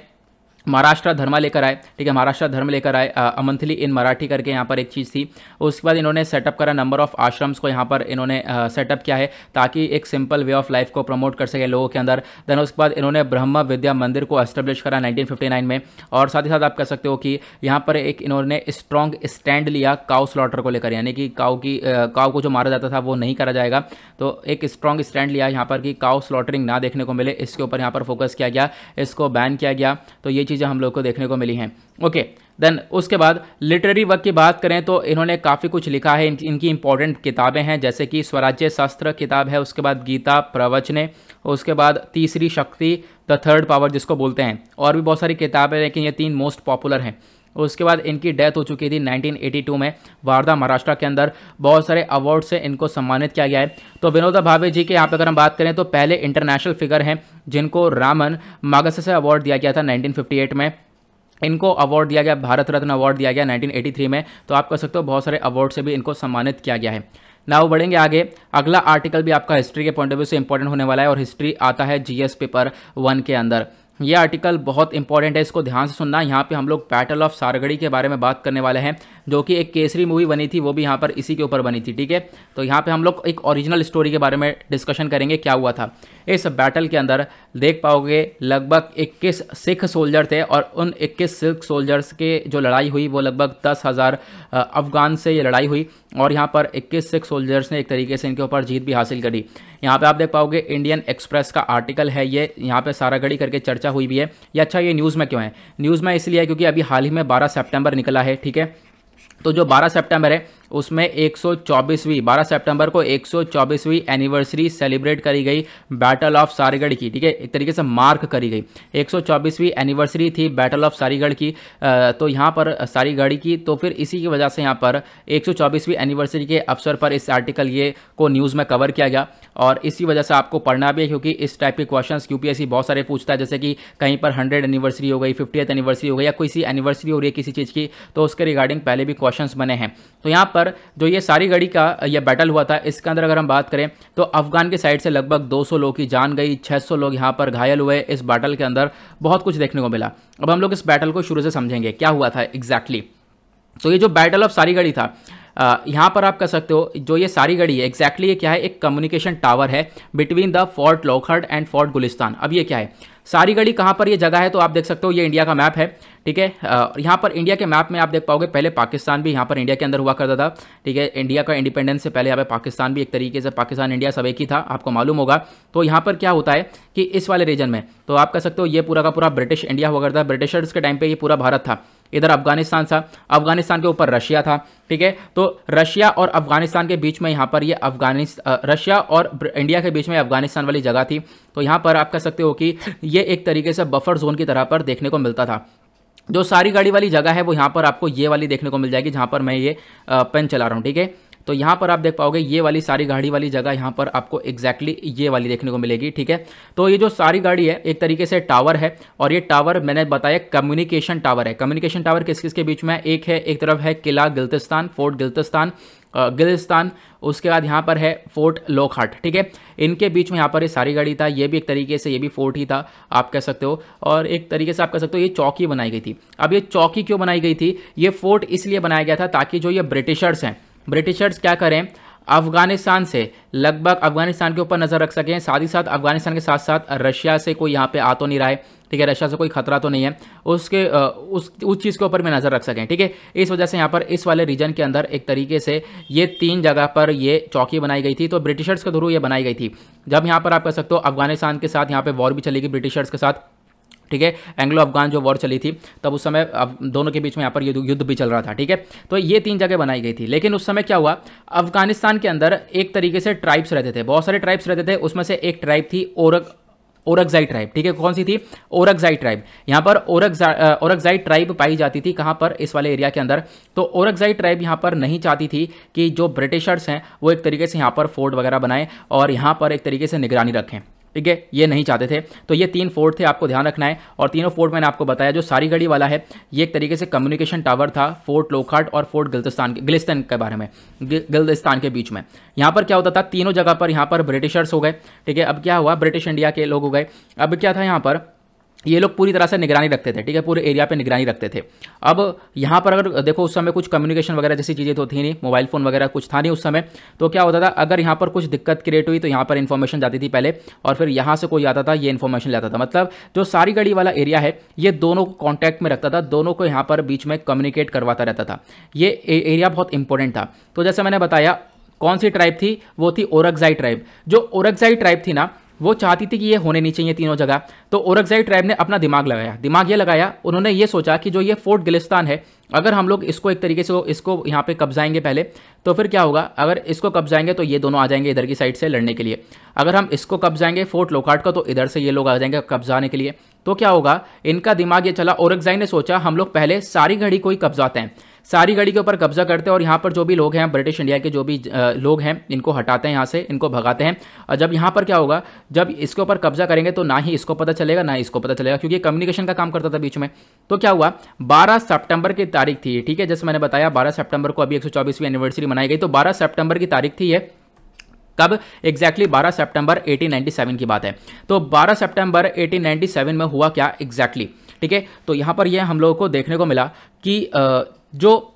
महाराष्ट्र धर्मा लेकर आए ठीक है महाराष्ट्र धर्म लेकर आए अमंथली इन मराठी करके यहाँ पर एक चीज़ थी उसके बाद इन्होंने सेटअप करा नंबर ऑफ आश्रम्स को यहाँ पर इन्होंने सेटअप किया है ताकि एक सिंपल वे ऑफ लाइफ को प्रमोट कर सके लोगों के अंदर देन उसके बाद इन्होंने ब्रह्म विद्या मंदिर को एस्टेब्लिश करा नाइनटीन में और साथ ही साथ आप कह सकते हो कि यहाँ पर एक इन्होंने स्ट्रॉन्ग स्टैंड लिया काउ स्लॉटर को लेकर यानी कि काउ की काउ को जो मारा जाता था वो नहीं करा जाएगा तो एक स्ट्रॉन्ग स्टैंड लिया यहाँ पर कि काउ स्लॉटरिंग ना देखने को मिले इसके ऊपर यहाँ पर फोकस किया गया इसको बैन किया गया तो ये चीज़ चीज़ें हम लोग को देखने को मिली हैं ओके देन उसके बाद लिटरेरी वर्क की बात करें तो इन्होंने काफ़ी कुछ लिखा है इन, इनकी इंपॉर्टेंट किताबें हैं जैसे कि स्वराज्य शास्त्र किताब है उसके बाद गीता प्रवचने उसके बाद तीसरी शक्ति द थर्ड पावर जिसको बोलते हैं और भी बहुत सारी किताबें लेकिन ये तीन मोस्ट पॉपुलर हैं और उसके बाद इनकी डेथ हो चुकी थी 1982 में वारदा महाराष्ट्र के अंदर बहुत सारे अवार्ड से इनको सम्मानित किया गया है तो विनोदा भावे जी के यहाँ पर अगर हम बात करें तो पहले इंटरनेशनल फिगर हैं जिनको रामन से अवार्ड दिया गया था नाइनटीन में इनको अवार्ड दिया गया भारत रत्न अवार्ड दिया गया 1983 में तो आप कह सकते हो बहुत सारे अवार्ड से भी इनको सम्मानित किया गया है ना वो बढ़ेंगे आगे अगला आर्टिकल भी आपका हिस्ट्री के पॉइंट ऑफ व्यू से इंपॉर्टेंट होने वाला है और हिस्ट्री आता है जीएस पेपर वन के अंदर ये आर्टिकल बहुत इंपॉर्टेंट है इसको ध्यान से सुनना यहाँ पे हम लोग बैटल ऑफ सारगढ़ी के बारे में बात करने वाले हैं जो कि एक केसरी मूवी बनी थी वो भी यहाँ पर इसी के ऊपर बनी थी ठीक है तो यहाँ पे हम लोग एक ओरिजिनल स्टोरी के बारे में डिस्कशन करेंगे क्या हुआ था इस बैटल के अंदर देख पाओगे लगभग 21 सिख सोल्जर थे और उन 21 सिख सोल्जर्स के जो लड़ाई हुई वो लगभग दस हज़ार अफगान से ये लड़ाई हुई और यहाँ पर 21 सिख सोल्जर्स ने एक तरीके से इनके ऊपर जीत भी हासिल करी यहाँ पे आप देख पाओगे इंडियन एक्सप्रेस का आर्टिकल है ये यहाँ पे सारा घड़ी करके चर्चा हुई भी है ये अच्छा ये न्यूज़ में क्यों है न्यूज़ में इसलिए क्योंकि अभी हाल ही में बारह सेप्टेम्बर निकला है ठीक है तो जो बारह सेप्टेम्बर है उसमें 124वीं 12 सितंबर को 124वीं एनिवर्सरी सेलिब्रेट करी गई बैटल ऑफ सारीगढ़ की ठीक है एक तरीके से मार्क करी गई 124वीं एनिवर्सरी थी बैटल ऑफ सारीगढ़ की तो यहाँ पर सारीगढ़ की तो फिर इसी की वजह से यहाँ पर 124वीं एनिवर्सरी के अवसर पर इस आर्टिकल ये को न्यूज़ में कवर किया गया और इसी वजह से आपको पढ़ना भी है क्योंकि इस टाइप के क्वेश्चन यू बहुत सारे पूछता है जैसे कि कहीं पर हंड्रेड एनिवर्सरी हो गई फिफ्टी एनिवर्सरी हो गई या किसी एनिवर्सरी हो रही है किसी चीज़ की तो उसके रिगार्डिंग पहले भी क्वेश्चन बने हैं तो यहाँ पर जो ये सारी गड़ी का यह बैटल हुआ था इसके अंदर अगर हम बात करें तो अफगान के साइड से लगभग 200 लोग की जान गई 600 लोग यहाँ पर घायल हुए इस बैटल के अंदर बहुत कुछ देखने को मिला अब हम लोग इस बैटल को शुरू से समझेंगे क्या हुआ था एग्जैक्टली exactly. तो ये जो बैटल ऑफ सारीगढ़ी था यहाँ पर आप कह सकते हो जो ये सारी गड़ी है एक्जैक्टली ये क्या है एक कम्युनिकेशन टावर है between the fort Lockhart and fort Gulistan अब ये क्या है सारी गड़ी कहाँ पर ये जगह है तो आप देख सकते हो ये इंडिया का मैप है ठीक है यहाँ पर इंडिया के मैप में आप देख पाओगे पहले पाकिस्तान भी यहाँ पर इंडिया के अंदर हुआ करता था ठीक है इंडिया का इंडिपेंडेंस से पहले यहाँ पे पाकिस्तान भी एक तरीके से पाकिस्तान इंडिया सब एक ही था आपको मालूम होगा तो यहाँ पर क्या होता है कि इस वाले रीजन में तो आप कह सकते हो ये पूरा का पूरा ब्रिटिश इंडिया हुआ करता है ब्रिटिशर्स के टाइम पर ये पूरा भारत था इधर अफगानिस्तान था अफगानिस्तान के ऊपर रशिया था ठीक है तो रशिया और अफगानिस्तान के बीच में यहाँ पर ये यह अफगानिस्तान रशिया और इंडिया के बीच में अफगानिस्तान वाली जगह थी तो यहाँ पर आप कह सकते हो कि ये एक तरीके से बफर जोन की तरह पर देखने को मिलता था जो सारी गाड़ी वाली जगह है वो यहाँ पर आपको ये वाली देखने को मिल जाएगी जहाँ पर मैं ये पेन चला रहा हूँ ठीक है तो यहाँ पर आप देख पाओगे ये वाली सारी गाड़ी वाली जगह यहाँ पर आपको एक्जैक्टली exactly ये वाली देखने को मिलेगी ठीक है तो ये जो सारी गाड़ी है एक तरीके से टावर है और ये टावर मैंने बताया कम्युनिकेशन टावर है कम्युनिकेशन टावर किस किस के बीच में एक है एक तरफ है किला गिलतिस्तान फोर्ट गिलतिस्तान गिलिस्तान उसके बाद यहाँ पर है फोर्ट लोकहाट ठीक है इनके बीच में यहाँ पर ये सारी गाड़ी था ये भी एक तरीके से ये भी फोर्ट ही था आप कह सकते हो और एक तरीके से आप कह सकते हो ये चौकी बनाई गई थी अब ये चौकी क्यों बनाई गई थी ये फोर्ट इसलिए बनाया गया था ताकि जो ये ब्रिटिशर्स हैं ब्रिटिशर्स क्या करें अफगानिस्तान से लगभग अफगानिस्तान के ऊपर नज़र रख सकें साथ ही साथ अफगानिस्तान के साथ साथ रशिया से कोई यहाँ पे आ तो नहीं रहा है ठीक है रशिया से कोई खतरा तो नहीं है उसके उस उस चीज़ के ऊपर भी नज़र रख सकें ठीक है इस वजह से यहाँ पर इस वाले रीजन के अंदर एक तरीके से ये तीन जगह पर ये चौकी बनाई गई थी तो ब्रिटिशर्स के थ्रू ये बनाई गई थी जब यहाँ पर आप कह सकते हो अफगानिस्तान के साथ यहाँ पर वॉर भी चलेगी ब्रिटिशर्स के साथ ठीक है एंग्लो अफगान जो वॉर चली थी तब उस समय अब दोनों के बीच में यहाँ पर युद्ध भी चल रहा था ठीक है तो ये तीन जगह बनाई गई थी लेकिन उस समय क्या हुआ अफगानिस्तान के अंदर एक तरीके से ट्राइब्स रहते थे बहुत सारे ट्राइब्स रहते थे उसमें से एक ट्राइब थी ओरक ओरकजाई ट्राइब ठीक है कौन सी थी ओरकजाई ट्राइब यहाँ पर ओरकजाई ट्राइब पाई जाती थी कहाँ पर इस वाले एरिया के अंदर तो ओरकजाई ट्राइब यहाँ पर नहीं चाहती थी कि जो ब्रिटिशर्स हैं वो एक तरीके से यहाँ पर फोर्ट वगैरह बनाएं और यहाँ पर एक तरीके से निगरानी रखें ठीक है ये नहीं चाहते थे तो ये तीन फोर्ट थे आपको ध्यान रखना है और तीनों फोर्ट मैंने आपको बताया जो सारी गड़ी वाला है ये एक तरीके से कम्युनिकेशन टावर था फोर्ट लोखाट और फोर्ट गिलस्तान के गिलिस्तान के बारे में गिलस्तान के बीच में यहाँ पर क्या होता था तीनों जगह पर यहाँ पर ब्रिटिशर्स हो गए ठीक है अब क्या हुआ ब्रिटिश इंडिया के लोग हो गए अब क्या था यहाँ पर ये लोग पूरी तरह से निगरानी रखते थे ठीक है पूरे एरिया पे निगरानी रखते थे अब यहाँ पर अगर देखो उस समय कुछ कम्युनिकेशन वगैरह जैसी चीज़ें तो थी नहीं मोबाइल फ़ोन वगैरह कुछ था नहीं उस समय तो क्या होता था अगर यहाँ पर कुछ दिक्कत क्रिएट हुई तो यहाँ पर इन्फॉर्मेशन जाती थी पहले और फिर यहाँ से कोई आता था ये इन्फॉर्मेशन लेता था मतलब जो सारी गढ़ी वाला एरिया है ये दोनों को कॉन्टैक्ट में रखता था दोनों को यहाँ पर बीच में कम्युनिकेट करवाता रहता था ये एरिया बहुत इंपॉर्टेंट था तो जैसे मैंने बताया कौन सी ट्राइब थी वो थी ओरगजाई ट्राइब जो ओरगजाई ट्राइब थी ना वो चाहती थी कि ये होने नहीं चाहिए तीनों जगह तो औरंगजेब ट्राइब ने अपना दिमाग लगाया दिमाग ये लगाया उन्होंने ये सोचा कि जो ये फोर्ट गिलिस्तान है अगर हम लोग इसको एक तरीके से इसको यहाँ पे कब्जाएंगे पहले तो फिर क्या होगा अगर इसको कब्जाएंगे तो ये दोनों आ जाएंगे इधर की साइड से लड़ने के लिए अगर हम इसको कब्जाएंगे फोर्ट लोकाट का तो इधर से ये लोग आ जाएंगे कब्जाने के लिए तो क्या होगा इनका दिमाग ये चला औरंगजेब ने सोचा हम लोग पहले सारी घड़ी को ही कब्जाते हैं सारी गाड़ी के ऊपर कब्जा करते हैं और यहाँ पर जो भी लोग हैं ब्रिटिश इंडिया के जो भी लोग हैं इनको हटाते हैं यहाँ से इनको भगाते हैं और जब यहाँ पर क्या होगा जब इसके ऊपर कब्जा करेंगे तो ना ही इसको पता चलेगा ना इसको पता चलेगा क्योंकि कम्युनिकेशन का काम करता था बीच में तो क्या हुआ बारह सेप्टेम्बर की तारीख थी ठीक है जैसे मैंने बताया बारह सेप्टेम्बर को अभी एक एनिवर्सरी मनाई गई तो बारह सेप्टेम्बर की तारीख थी ये कब एग्जैक्टली exactly 12 सितंबर 1897 की बात है तो 12 सितंबर 1897 में हुआ क्या एग्जैक्टली exactly, ठीक है तो यहाँ पर यह हम लोगों को देखने को मिला कि जो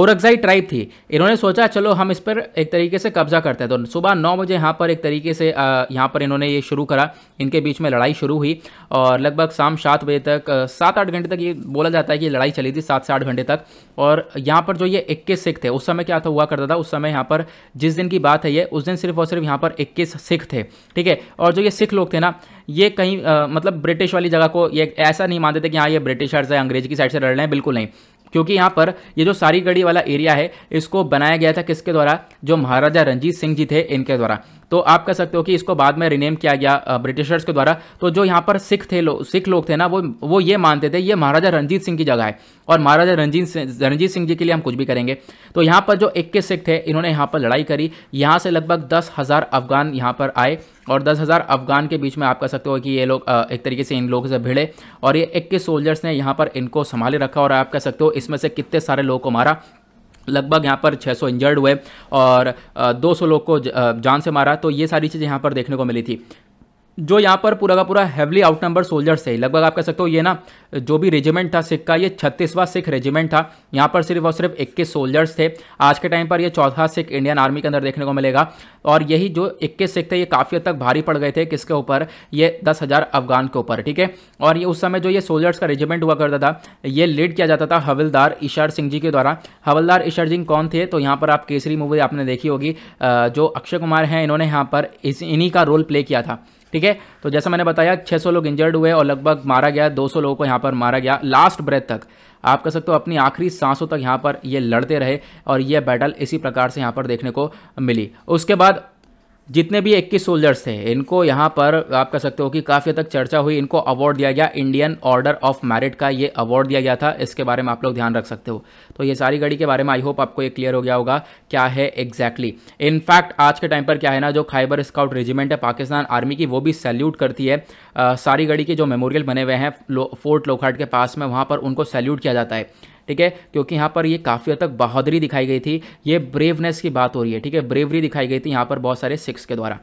ओरगजाई ट्राइब थी इन्होंने सोचा चलो हम इस पर एक तरीके से कब्जा करते हैं तो सुबह नौ बजे यहाँ पर एक तरीके से यहाँ पर इन्होंने ये शुरू करा इनके बीच में लड़ाई शुरू हुई और लगभग शाम सात बजे तक सात आठ घंटे तक ये बोला जाता है कि लड़ाई चली थी सात से आठ घंटे तक और यहाँ पर जो ये इक्कीस सिख थे उस समय क्या था हुआ करता था उस समय यहाँ पर जिस दिन की बात है ये उस दिन सिर्फ और सिर्फ यहाँ पर इक्कीस सिख थे ठीक है और जो ये सिख लोग थे ना ये कहीं मतलब ब्रिटिश वाली जगह को ये ऐसा नहीं मानते थे कि हाँ ये ब्रिटिशर्स है अंग्रेज की साइड से लड़ रहे हैं बिल्कुल नहीं क्योंकि यहाँ पर ये जो सारी गढ़ी वाला एरिया है इसको बनाया गया था किसके द्वारा जो महाराजा रंजीत सिंह जी थे इनके द्वारा तो आप कह सकते हो कि इसको बाद में रिनेम किया गया ब्रिटिशर्स के द्वारा तो जो यहाँ पर सिख थे लो, सिख लोग थे ना वो वो ये मानते थे ये महाराजा रंजीत सिंह की जगह है और महाराजा रंजीत सिंह रंजीत सिंह जी के लिए हम कुछ भी करेंगे तो यहाँ पर जो इक्कीस सिख थे इन्होंने यहाँ पर लड़ाई करी यहाँ से लगभग दस हज़ार अफगान यहाँ पर आए और दस हज़ार अफगान के बीच में आप कह सकते हो कि ये लोग एक तरीके से इन लोगों से भिड़े और ये इक्कीस सोल्जर्स ने यहाँ पर इनको संभाले रखा और आप कह सकते हो इसमें से कितने सारे लोगों को मारा लगभग यहाँ पर 600 इंजर्ड हुए और 200 लोग को जान से मारा तो ये सारी चीज़ें यहाँ पर देखने को मिली थी जो यहाँ पर पूरा का पूरा हैवली आउट नंबर सोल्जर्स थे लगभग आप कह सकते हो ये ना जो भी रेजिमेंट था सिख का ये छत्तीसवां सिख रेजिमेंट था यहाँ पर सिर्फ और सिर्फ इक्कीस सोल्जर्स थे आज के टाइम पर ये चौथा सिख इंडियन आर्मी के अंदर देखने को मिलेगा और यही जो इक्कीस सिख थे ये काफ़ी हद तक भारी पड़ गए थे किसके ऊपर ये दस हज़ार अफगान के ऊपर ठीक है और ये उस समय जो ये सोल्जर्स का रेजिमेंट हुआ करता था ये लीड किया जाता था हवलदार ईशार सिंह जी के द्वारा हवलदार ईशार सिंह कौन थे तो यहाँ पर आप केसरी मूवी आपने देखी होगी जो अक्षय कुमार हैं इन्होंने यहाँ पर इस इन्हीं का रोल प्ले किया था ठीक है तो जैसा मैंने बताया 600 लोग इंजर्ड हुए और लगभग मारा गया 200 लोगों को यहाँ पर मारा गया लास्ट ब्रेथ तक आप कह सकते हो अपनी आखिरी सांसों तक यहाँ पर ये लड़ते रहे और ये बैटल इसी प्रकार से यहाँ पर देखने को मिली उसके बाद जितने भी 21 सोल्जर्स थे इनको यहाँ पर आप कह सकते हो कि काफ़ी तक चर्चा हुई इनको अवार्ड दिया गया इंडियन ऑर्डर ऑफ मेरिट का ये अवार्ड दिया गया था इसके बारे में आप लोग ध्यान रख सकते हो तो ये सारी गाड़ी के बारे में आई होप आपको ये क्लियर हो गया होगा क्या है एग्जैक्टली इनफैक्ट आज के टाइम पर क्या है ना जो खाइबर स्काउट रेजिमेंट है पाकिस्तान आर्मी की वो भी सैल्यूट करती है आ, सारी गाड़ी के जो मेमोरियल बने हुए हैं लो, फोर्ट लोखाट के पास में वहाँ पर उनको सैल्यूट किया जाता है ठीक है क्योंकि यहाँ पर ये काफ़ी हद तक बहादुरी दिखाई गई थी ये ब्रेवनेस की बात हो रही है ठीक है ब्रेवरी दिखाई गई थी यहाँ पर बहुत सारे सिक्स के द्वारा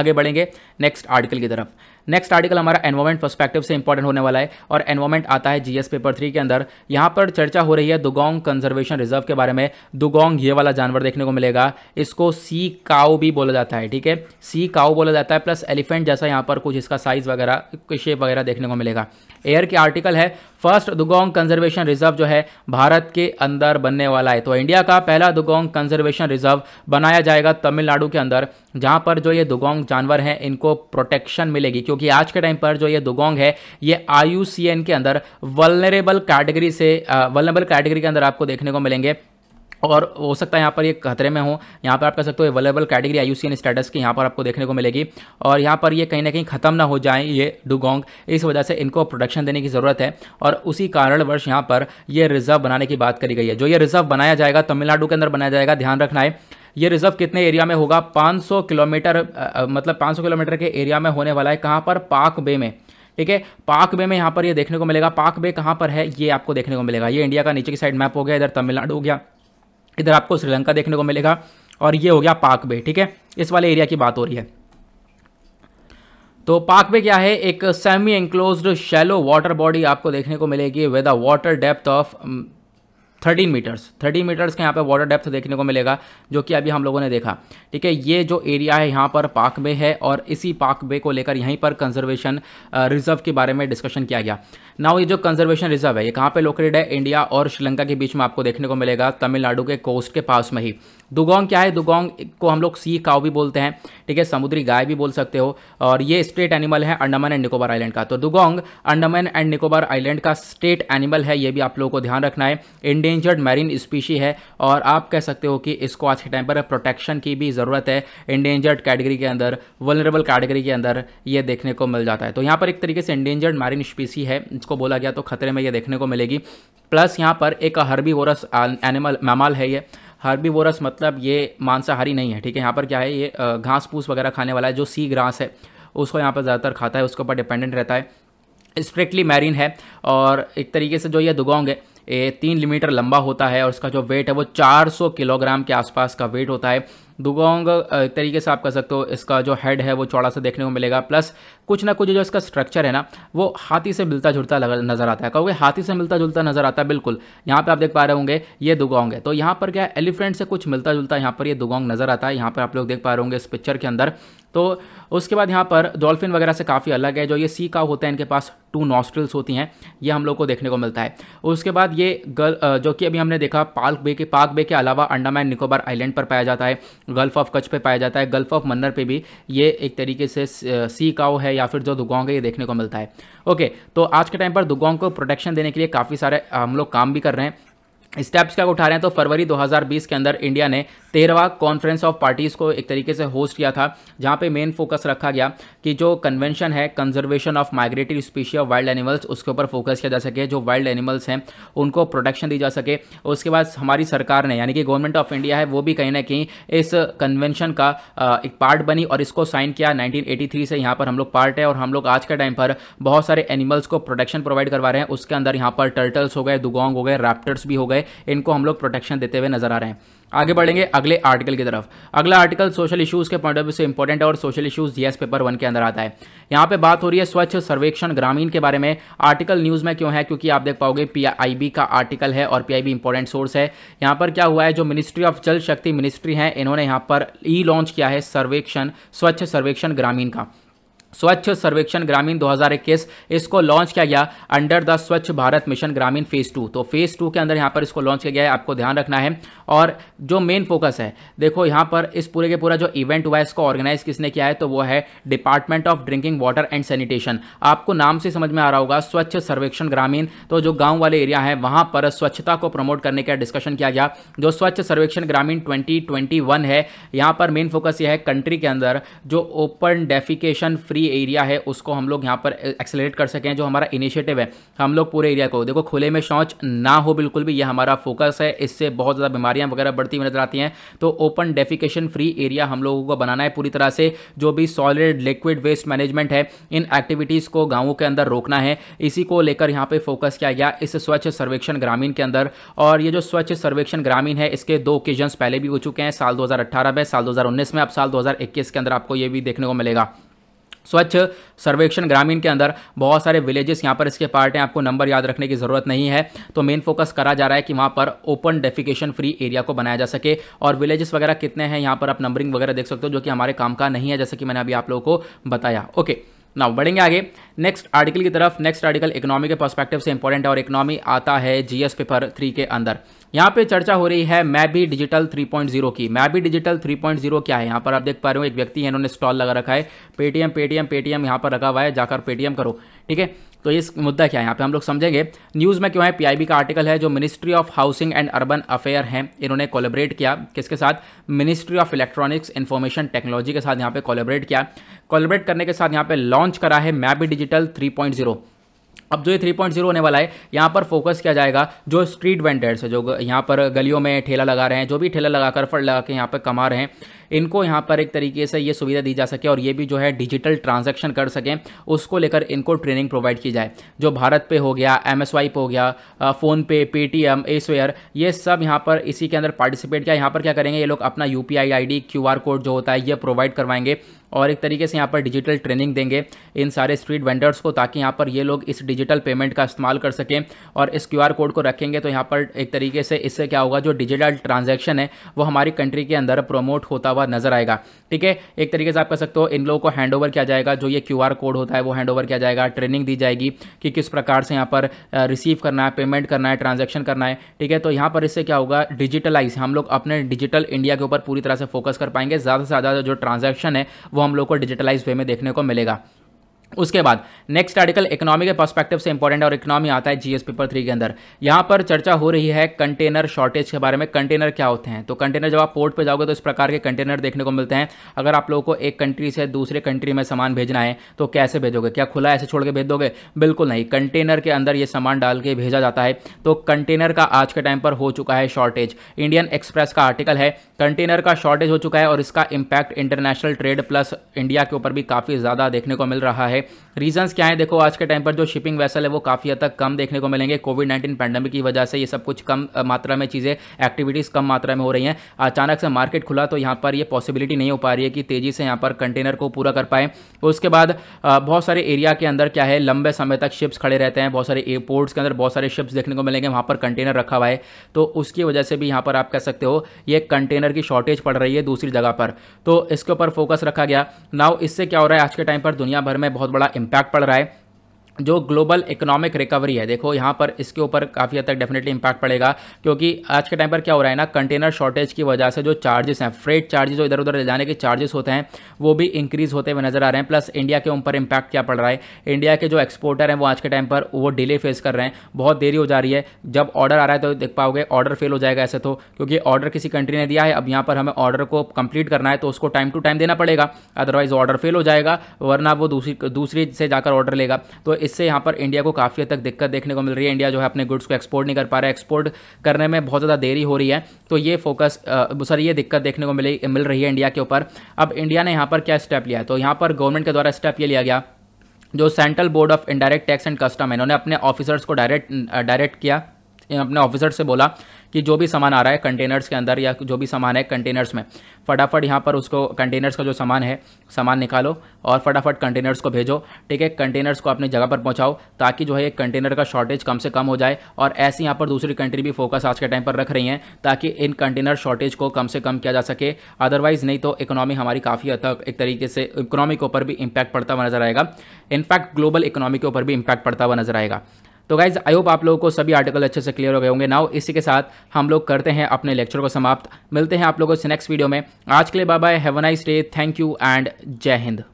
आगे बढ़ेंगे नेक्स्ट आर्टिकल की तरफ नेक्स्ट आर्टिकल हमारा एनवायरमेंट परस्पेक्टिव से इंपॉर्टेंट होने वाला है और एनवायरमेंट आता है जीएस पेपर थ्री के अंदर यहाँ पर चर्चा हो रही है दुगोंग कंजर्वेशन रिजर्व के बारे में दुगोंग ये वाला जानवर देखने को मिलेगा इसको सी काओ भी बोला जाता है ठीक है सी काओ बोला जाता है प्लस एलिफेंट जैसा यहाँ पर कुछ इसका साइज वगैरह शेप वगैरह देखने को मिलेगा एयर के आर्टिकल है फर्स्ट दुगोंग कंजर्वेशन रिजर्व जो है भारत के अंदर बनने वाला है तो इंडिया का पहला दुगोंग कंजर्वेशन रिजर्व बनाया जाएगा तमिलनाडु के अंदर जहां पर जो ये दुगोंग जानवर हैं इनको प्रोटेक्शन मिलेगी क्यों क्योंकि आज के टाइम पर जो ये दुगोंग है ये आयु के अंदर वलनरेबल कैटेगरी से वलनरेबल कैटेगरी के अंदर आपको देखने को मिलेंगे और हो सकता है यहाँ पर ये खतरे में हो यहाँ पर आप कह सकते हो अवेलेबल कैटेगरी आई स्टेटस की यहाँ पर आपको देखने को मिलेगी और यहाँ पर ये कहीं ना कहीं ख़त्म ना हो जाए ये डुगोंग इस वजह से इनको प्रोडक्शन देने की ज़रूरत है और उसी कारणवश यहाँ पर ये रिजर्व बनाने की बात करी गई है जो ये रिजर्व बनाया जाएगा तमिलनाडु के अंदर बनाया जाएगा ध्यान रखना है ये रिजर्व कितने एरिया में होगा 500 किलोमीटर मतलब 500 किलोमीटर के एरिया में होने वाला है कहाँ पर पाक बे में ठीक है पाक बे में यहाँ पर ये देखने को मिलेगा पाक बे कहाँ पर है ये आपको देखने को मिलेगा ये इंडिया का नीचे की साइड मैप हो गया इधर तमिलनाडु हो गया इधर आपको श्रीलंका देखने को मिलेगा और ये हो गया पाक बे ठीक है इस वाले एरिया की बात हो रही है तो पाक में क्या है एक semi enclosed shallow water body आपको देखने को मिलेगी with a water depth of thirteen metres thirteen metres के यहाँ पे वाटर डेप्थ देखने को मिलेगा जो कि अभी हम लोगों ने देखा ठीक है ये जो एरिया है यहाँ पर पाक बे है और इसी पाक बे को लेकर यहीं पर कंजर्वेशन रिजर्व के बारे में डिस्कशन किया गया नाउ ये जो कंजर्वेशन रिजर्व है ये कहाँ पर लोकेटेड है इंडिया और श्रीलंका के बीच में आपको देखने को मिलेगा तमिलनाडु के कोस्ट के पास में ही दुगोंग क्या है दुगोंग को हम लोग सी काव भी बोलते हैं ठीक है समुद्री गाय भी बोल सकते हो और ये स्टेट एनिमल है अंडमान एंड निकोबार आइलैंड का तो dugong Andaman and Nicobar island का स्टेट एनिमल है ये भी आप लोगों को ध्यान रखना है इंडेंजर्ड मैरीन स्पीशी है और आप कह सकते हो कि इसको आज के टाइम पर प्रोटेक्शन की भी ज़रूरत है इंडेंजर्ड कैटेगरी के अंदर वनरेबल कैटेगरी के अंदर ये देखने को मिल जाता है तो यहाँ पर एक तरीके से इंडेंजर्ड मैरीन स्पीसी है इसको बोला गया तो खतरे में ये देखने को मिलेगी प्लस यहाँ पर एक हर्बी एनिमल मैमाल है ये हार्बीवोरस मतलब ये मांसाहारी नहीं है ठीक है यहाँ पर क्या है ये घास फूस वगैरह खाने वाला है जो सी ग्रास है उसको यहाँ पर ज़्यादातर खाता है उसके ऊपर डिपेंडेंट रहता है स्ट्रिक्टली मैरीन है और एक तरीके से जो ये दुगोंग है ये तीन मीटर लंबा होता है और इसका जो वेट है वो 400 किलोग्राम के आसपास का वेट होता है दुगोंग एक तरीके से आप कह सकते हो इसका जो हेड है वो चौड़ा सा देखने को मिलेगा प्लस कुछ ना कुछ जो इसका स्ट्रक्चर है ना वो हाथी से मिलता जुलता नज़र आता है कहोगे हाथी से मिलता जुलता नज़र आता है बिल्कुल यहाँ पर आप देख पा रहे होंगे ये दुगोंग है तो यहाँ पर क्या है एलिफेंट से कुछ मिलता जुलता यहाँ पर ये दुगोंग नज़र आता है यहाँ पर आप लोग देख पा रहे होंगे इस पिक्चर के अंदर तो उसके बाद यहाँ पर डॉल्फिन वगैरह से काफ़ी अलग है जो ये सी काव होता है इनके पास टू नॉस्ट्रल्स होती हैं ये हम लोग को देखने को मिलता है उसके बाद ये गल जो कि अभी हमने देखा पार्क बे के पार्क बे के अलावा अंडमान निकोबार आइलैंड पर पाया जाता है गल्फ ऑफ कच पे पाया जाता है गल्फ ऑफ मन्नर पे भी ये एक तरीके से सी काव है है या फिर जो दुगोंग है ये देखने को मिलता है ओके तो आज के टाइम पर दुगोंग को प्रोटेक्शन देने के लिए काफ़ी सारे हम लोग काम भी कर रहे हैं स्टेप्स क्या उठा रहे हैं तो फरवरी 2020 के अंदर इंडिया ने तेरहवा कॉन्फ्रेंस ऑफ पार्टीज़ को एक तरीके से होस्ट किया था जहाँ पे मेन फोकस रखा गया कि जो कन्वेंशन है conservation of migratory species of wild animals उसके ऊपर फोकस किया जा सके जो वाइल्ड एनिमल्स हैं उनको प्रोटेक्शन दी जा सके उसके बाद हमारी सरकार ने यानी कि गवर्नमेंट ऑफ इंडिया है वो भी कहीं ना कहीं इस कन्वेंशन का एक पार्ट बनी और इसको साइन किया नाइनटीन से यहाँ पर हम लोग पार्ट है और हम लोग आज के टाइम पर बहुत सारे एनिमल्स को प्रोटेक्शन प्रोवाइड करवा रहे हैं उसके अंदर यहाँ पर टर्टल्स हो गए दुगोंग हो गए रैप्टर्स भी हो गए इनको हम लोग प्रोटेक्शन देते हुए नजर आ रहे हैं आगे बढ़ेंगे अगले आर्टिकल की तरफ अगला आर्टिकल सोशल इश्यूज के पॉइंट ऑफ व्यू से इंपॉर्टेंट है और social issues GS paper one के अंदर आता है यहां पे बात हो रही है स्वच्छ सर्वेक्षण ग्रामीण के बारे में आर्टिकल न्यूज़ में क्यों है क्योंकि आप देख पाओगे पीआईबी का आर्टिकल है और पीआईबी इंपॉर्टेंट सोर्स है यहां पर क्या हुआ है जो मिनिस्ट्री ऑफ जल शक्ति मिनिस्ट्री है इन्होंने यहां पर ई लॉन्च किया है सर्वेक्षण स्वच्छ सर्वेक्षण ग्रामीण का स्वच्छ सर्वेक्षण ग्रामीण 2021 इसको लॉन्च किया गया under the Swachh Bharat mission Gramin phase two तो फेज टू के अंदर यहाँ पर इसको लॉन्च किया गया है आपको ध्यान रखना है और जो मेन फोकस है देखो यहाँ पर इस पूरे के पूरा जो इवेंट हुआ है इसको ऑर्गेनाइज किसने किया है तो वो है department of drinking water and sanitation आपको नाम से समझ में आ रहा होगा स्वच्छ सर्वेक्षण ग्रामीण तो जो गाँव वाले एरिया है वहाँ पर स्वच्छता को प्रमोट करने का डिस्कशन किया गया जो स्वच्छ सर्वेक्षण ग्रामीण ट्वेंटी है यहाँ पर मेन फोकस यह है कंट्री के अंदर जो ओपन डेफिकेशन फ्री ये एरिया है उसको हम लोग यहाँ पर एक्सेलेट कर सकें जो हमारा इनिशिएटिव है हम लोग पूरे एरिया को देखो खुले में शौच ना हो बिल्कुल भी ये हमारा फोकस है इससे बहुत ज़्यादा बीमारियाँ वगैरह बढ़ती हुई नजर आती हैं तो ओपन डेफिकेशन फ्री एरिया हम लोगों को बनाना है पूरी तरह से जो भी सॉलिड लिक्विड वेस्ट मैनेजमेंट है इन एक्टिविटीज़ को गाँवों के अंदर रोकना है इसी को लेकर यहाँ पर फोकस किया गया इस स्वच्छ सर्वेक्षण ग्रामीण के अंदर और ये जो स्वच्छ सर्वेक्षण ग्रामीण है इसके दो ओकेजन्स पहले भी हो चुके हैं साल दो में साल दो में अब साल दो के अंदर आपको ये भी देखने को मिलेगा स्वच्छ सर्वेक्षण ग्रामीण के अंदर बहुत सारे विलेजेस यहाँ पर इसके पार्ट हैं आपको नंबर याद रखने की ज़रूरत नहीं है तो मेन फोकस करा जा रहा है कि वहाँ पर ओपन डेफिकेशन फ्री एरिया को बनाया जा सके और विलेजेस वगैरह कितने हैं यहाँ पर आप नंबरिंग वगैरह देख सकते हो जो कि हमारे काम का नहीं है जैसे कि मैंने अभी आप लोगों को बताया ओके नाउ बढ़ेंगे आगे नेक्स्ट आर्टिकल की तरफ नेक्स्ट आर्टिकल इकोनॉमी के पर्सपेक्टिव से इंपॉर्टेंट है और इकोनॉमी आता है जीएस पेपर थ्री के अंदर यहाँ पे चर्चा हो रही है मैं भी डिजिटल 3.0 की मैं भी डिजिटल 3.0 क्या है यहाँ पर आप देख पा रहे हो एक व्यक्ति है इन्होंने स्टॉल लगा रखा है पेटीएम पेटीएम पेटीएम यहाँ पर रखा हुआ है जाकर पेटीएम करो ठीक है तो इस मुद्दा क्या है यहाँ पे हम लोग समझेंगे न्यूज़ में क्यों है पीआईबी का आर्टिकल है जो ministry of housing and urban affair हैं इन्होंने कोलेबरेट किया किसके साथ ministry of electronics information technology के साथ यहाँ पे कोलेबरेट किया कोलेबरेट करने के साथ यहाँ पे लॉन्च करा है मैबी डिजिटल थ्री अब जो ये थ्री पॉइंट जीरो होने वाला है यहाँ पर फोकस किया जाएगा जो स्ट्रीट वेंडर्स है जो यहाँ पर गलियों में ठेला लगा रहे हैं जो भी ठेला लगाकर फट लगा के यहाँ पर कमा रहे हैं इनको यहाँ पर एक तरीके से ये सुविधा दी जा सके और ये भी जो है डिजिटल ट्रांजेक्शन कर सकें उसको लेकर इनको ट्रेनिंग प्रोवाइड की जाए जो भारत पे हो गया एम हो गया फ़ोन पे पेटीएम एसवेयर ये सब यहाँ पर इसी के अंदर पार्टिसिपेट किया यहाँ पर क्या करेंगे ये लोग अपना यू पी आई कोड जो होता है ये प्रोवाइड करवाएंगे और एक तरीके से यहाँ पर डिजिटल ट्रेनिंग देंगे इन सारे स्ट्रीट वेंडर्स को ताकि यहाँ पर ये लोग इस डिजिटल पेमेंट का इस्तेमाल कर सकें और इस क्यू कोड को रखेंगे तो यहाँ पर एक तरीके से इससे क्या होगा जो डिजिटल ट्रांजेक्शन है वो हमारी कंट्री के अंदर प्रमोट होता हुआ हुआ नजर आएगा ठीक है एक तरीके से आप कह सकते हो इन लोगों को हैंड ओवर किया जाएगा जो ये क्यू कोड होता है वो हैंड ओवर किया जाएगा ट्रेनिंग दी जाएगी कि किस प्रकार से यहाँ पर रिसीव करना है पेमेंट करना है ट्रांजेक्शन करना है ठीक है तो यहाँ पर इससे क्या होगा डिजिटलाइज हम लोग अपने डिजिटल इंडिया के ऊपर पूरी तरह से फोकस कर पाएंगे ज़्यादा से ज़्यादा जो ट्रांजेक्शन है वो हम लोग को डिजिटलाइज वे में देखने को मिलेगा उसके बाद नेक्स्ट आर्टिकल इकोनॉमी के पर्सपेक्टिव से इंपॉर्टेंट और इकोनॉमी आता है जीएस पेपर थ्री के अंदर यहाँ पर चर्चा हो रही है कंटेनर शॉर्टेज के बारे में कंटेनर क्या होते हैं तो कंटेनर जब आप पोर्ट पे जाओगे तो इस प्रकार के कंटेनर देखने को मिलते हैं अगर आप लोगों को एक कंट्री से दूसरे कंट्री में सामान भेजना है तो कैसे भेजोगे क्या खुला ऐसे छोड़ के भेज दोगे बिल्कुल नहीं कंटेनर के अंदर ये सामान डाल के भेजा जाता है तो कंटेनर का आज के टाइम पर हो चुका है शॉर्टेज इंडियन एक्सप्रेस का आर्टिकल है कंटेनर का शॉर्टेज हो चुका है और इसका impact international trade plus India के ऊपर भी काफ़ी ज़्यादा देखने को मिल रहा है रीजंस क्या है देखो आज के टाइम पर जो शिपिंग वैसल है वो काफ़ी हद तक कम देखने को मिलेंगे कोविड नाइन्टीन पैंडमिक की वजह से ये सब कुछ कम मात्रा में चीज़ें एक्टिविटीज़ कम मात्रा में हो रही हैं अचानक से मार्केट खुला तो यहाँ पर ये पॉसिबिलिटी नहीं हो पा रही है कि तेज़ी से यहाँ पर कंटेनर को पूरा कर पाए उसके बाद बहुत सारे एरिया के अंदर क्या है लंबे समय तक शिप्स खड़े रहते हैं बहुत सारे एयरपोर्ट्स के अंदर बहुत सारे शिप्स देखने को मिलेंगे वहाँ पर कंटेनर रखा हुआ है तो उसकी वजह से भी यहाँ पर आप कह सकते हो ये कंटेनर की शॉर्टेज पड़ रही है दूसरी जगह पर तो इसके ऊपर फोकस रखा गया नाउ इससे क्या हो रहा है आज के टाइम पर दुनिया भर में बहुत बहुत बड़ा इम्पैक्ट पड़ रहा है जो ग्लोबल इकोनॉमिक रिकवरी है देखो यहाँ पर इसके ऊपर काफ़ी हद तक डेफिनेटली इंपैक्ट पड़ेगा क्योंकि आज के टाइम पर क्या हो रहा है ना कंटेनर शॉर्टेज की वजह से जो चार्जेस हैं फ्रेट चार्जेस जो इधर उधर ले जाने के चार्जेस होते हैं वो भी इंक्रीज होते हुए नजर आ रहे हैं प्लस इंडिया के ऊपर इम्पैक्ट क्या पड़ रहा है इंडिया के जो एक्सपोर्टर हैं वो आज के टाइम पर वो डिले फेस कर रहे हैं बहुत देरी हो जा रही है जब ऑर्डर आ रहा है तो देख पाओगे ऑर्डर फेल हो जाएगा ऐसे तो क्योंकि ऑर्डर किसी कंट्री ने दिया है अब यहाँ पर हमें ऑर्डर को कंप्लीट करना है तो उसको टाइम टू टाइम देना पड़ेगा अदरवाइज ऑर्डर फेल हो जाएगा वरना वो दूसरी दूसरी से जाकर ऑर्डर लेगा तो इससे यहाँ पर इंडिया को काफ़ी हद तक दिक्कत देखने को मिल रही है इंडिया जो है अपने गुड्स को एक्सपोर्ट नहीं कर पा रहा है एक्सपोर्ट करने में बहुत ज़्यादा देरी हो रही है तो ये फोकस सॉरी ये दिक्कत देखने को मिली मिल रही है इंडिया के ऊपर अब इंडिया ने यहाँ पर क्या स्टेप लिया है तो यहाँ पर गवर्नमेंट के द्वारा स्टेप ये लिया गया जो central board of indirect tax and custom है इन्होंने अपने ऑफिसर्स को डायरेक्ट डायरेक्ट किया अपने ऑफिसर से बोला कि जो भी सामान आ रहा है कंटेनर्स के अंदर या जो भी सामान है कंटेनर्स में फटाफट यहाँ पर उसको कंटेनर्स का जो सामान है सामान निकालो और फटाफट कंटेनर्स को भेजो ठीक है कंटेनर्स को अपनी जगह पर पहुँचाओ ताकि जो है एक कंटेनर का शॉर्टेज कम से कम हो जाए और ऐसे यहाँ पर दूसरी कंट्री भी फोकस आज के टाइम पर रख रही हैं ताकि इन कंटेनर शॉर्टेज को कम से कम किया जा सके अदरवाइज़ नहीं तो इकोनॉमी हमारी काफ़ी हद तक एक तरीके से इकोनॉमी के ऊपर भी इम्पैक्ट पड़ता हुआ नजर आएगा इनफैक्ट ग्लोबल इकोनॉमी के ऊपर भी इम्पैक्ट पड़ता हुआ नजर आएगा तो गाइज आई होप आप लोगों को सभी आर्टिकल अच्छे से क्लियर हो गए होंगे नाउ इसी के साथ हम लोग करते हैं अपने लेक्चर को समाप्त मिलते हैं आप लोगों से नेक्स्ट वीडियो में आज के लिए bye have a nice day thank you and जय हिंद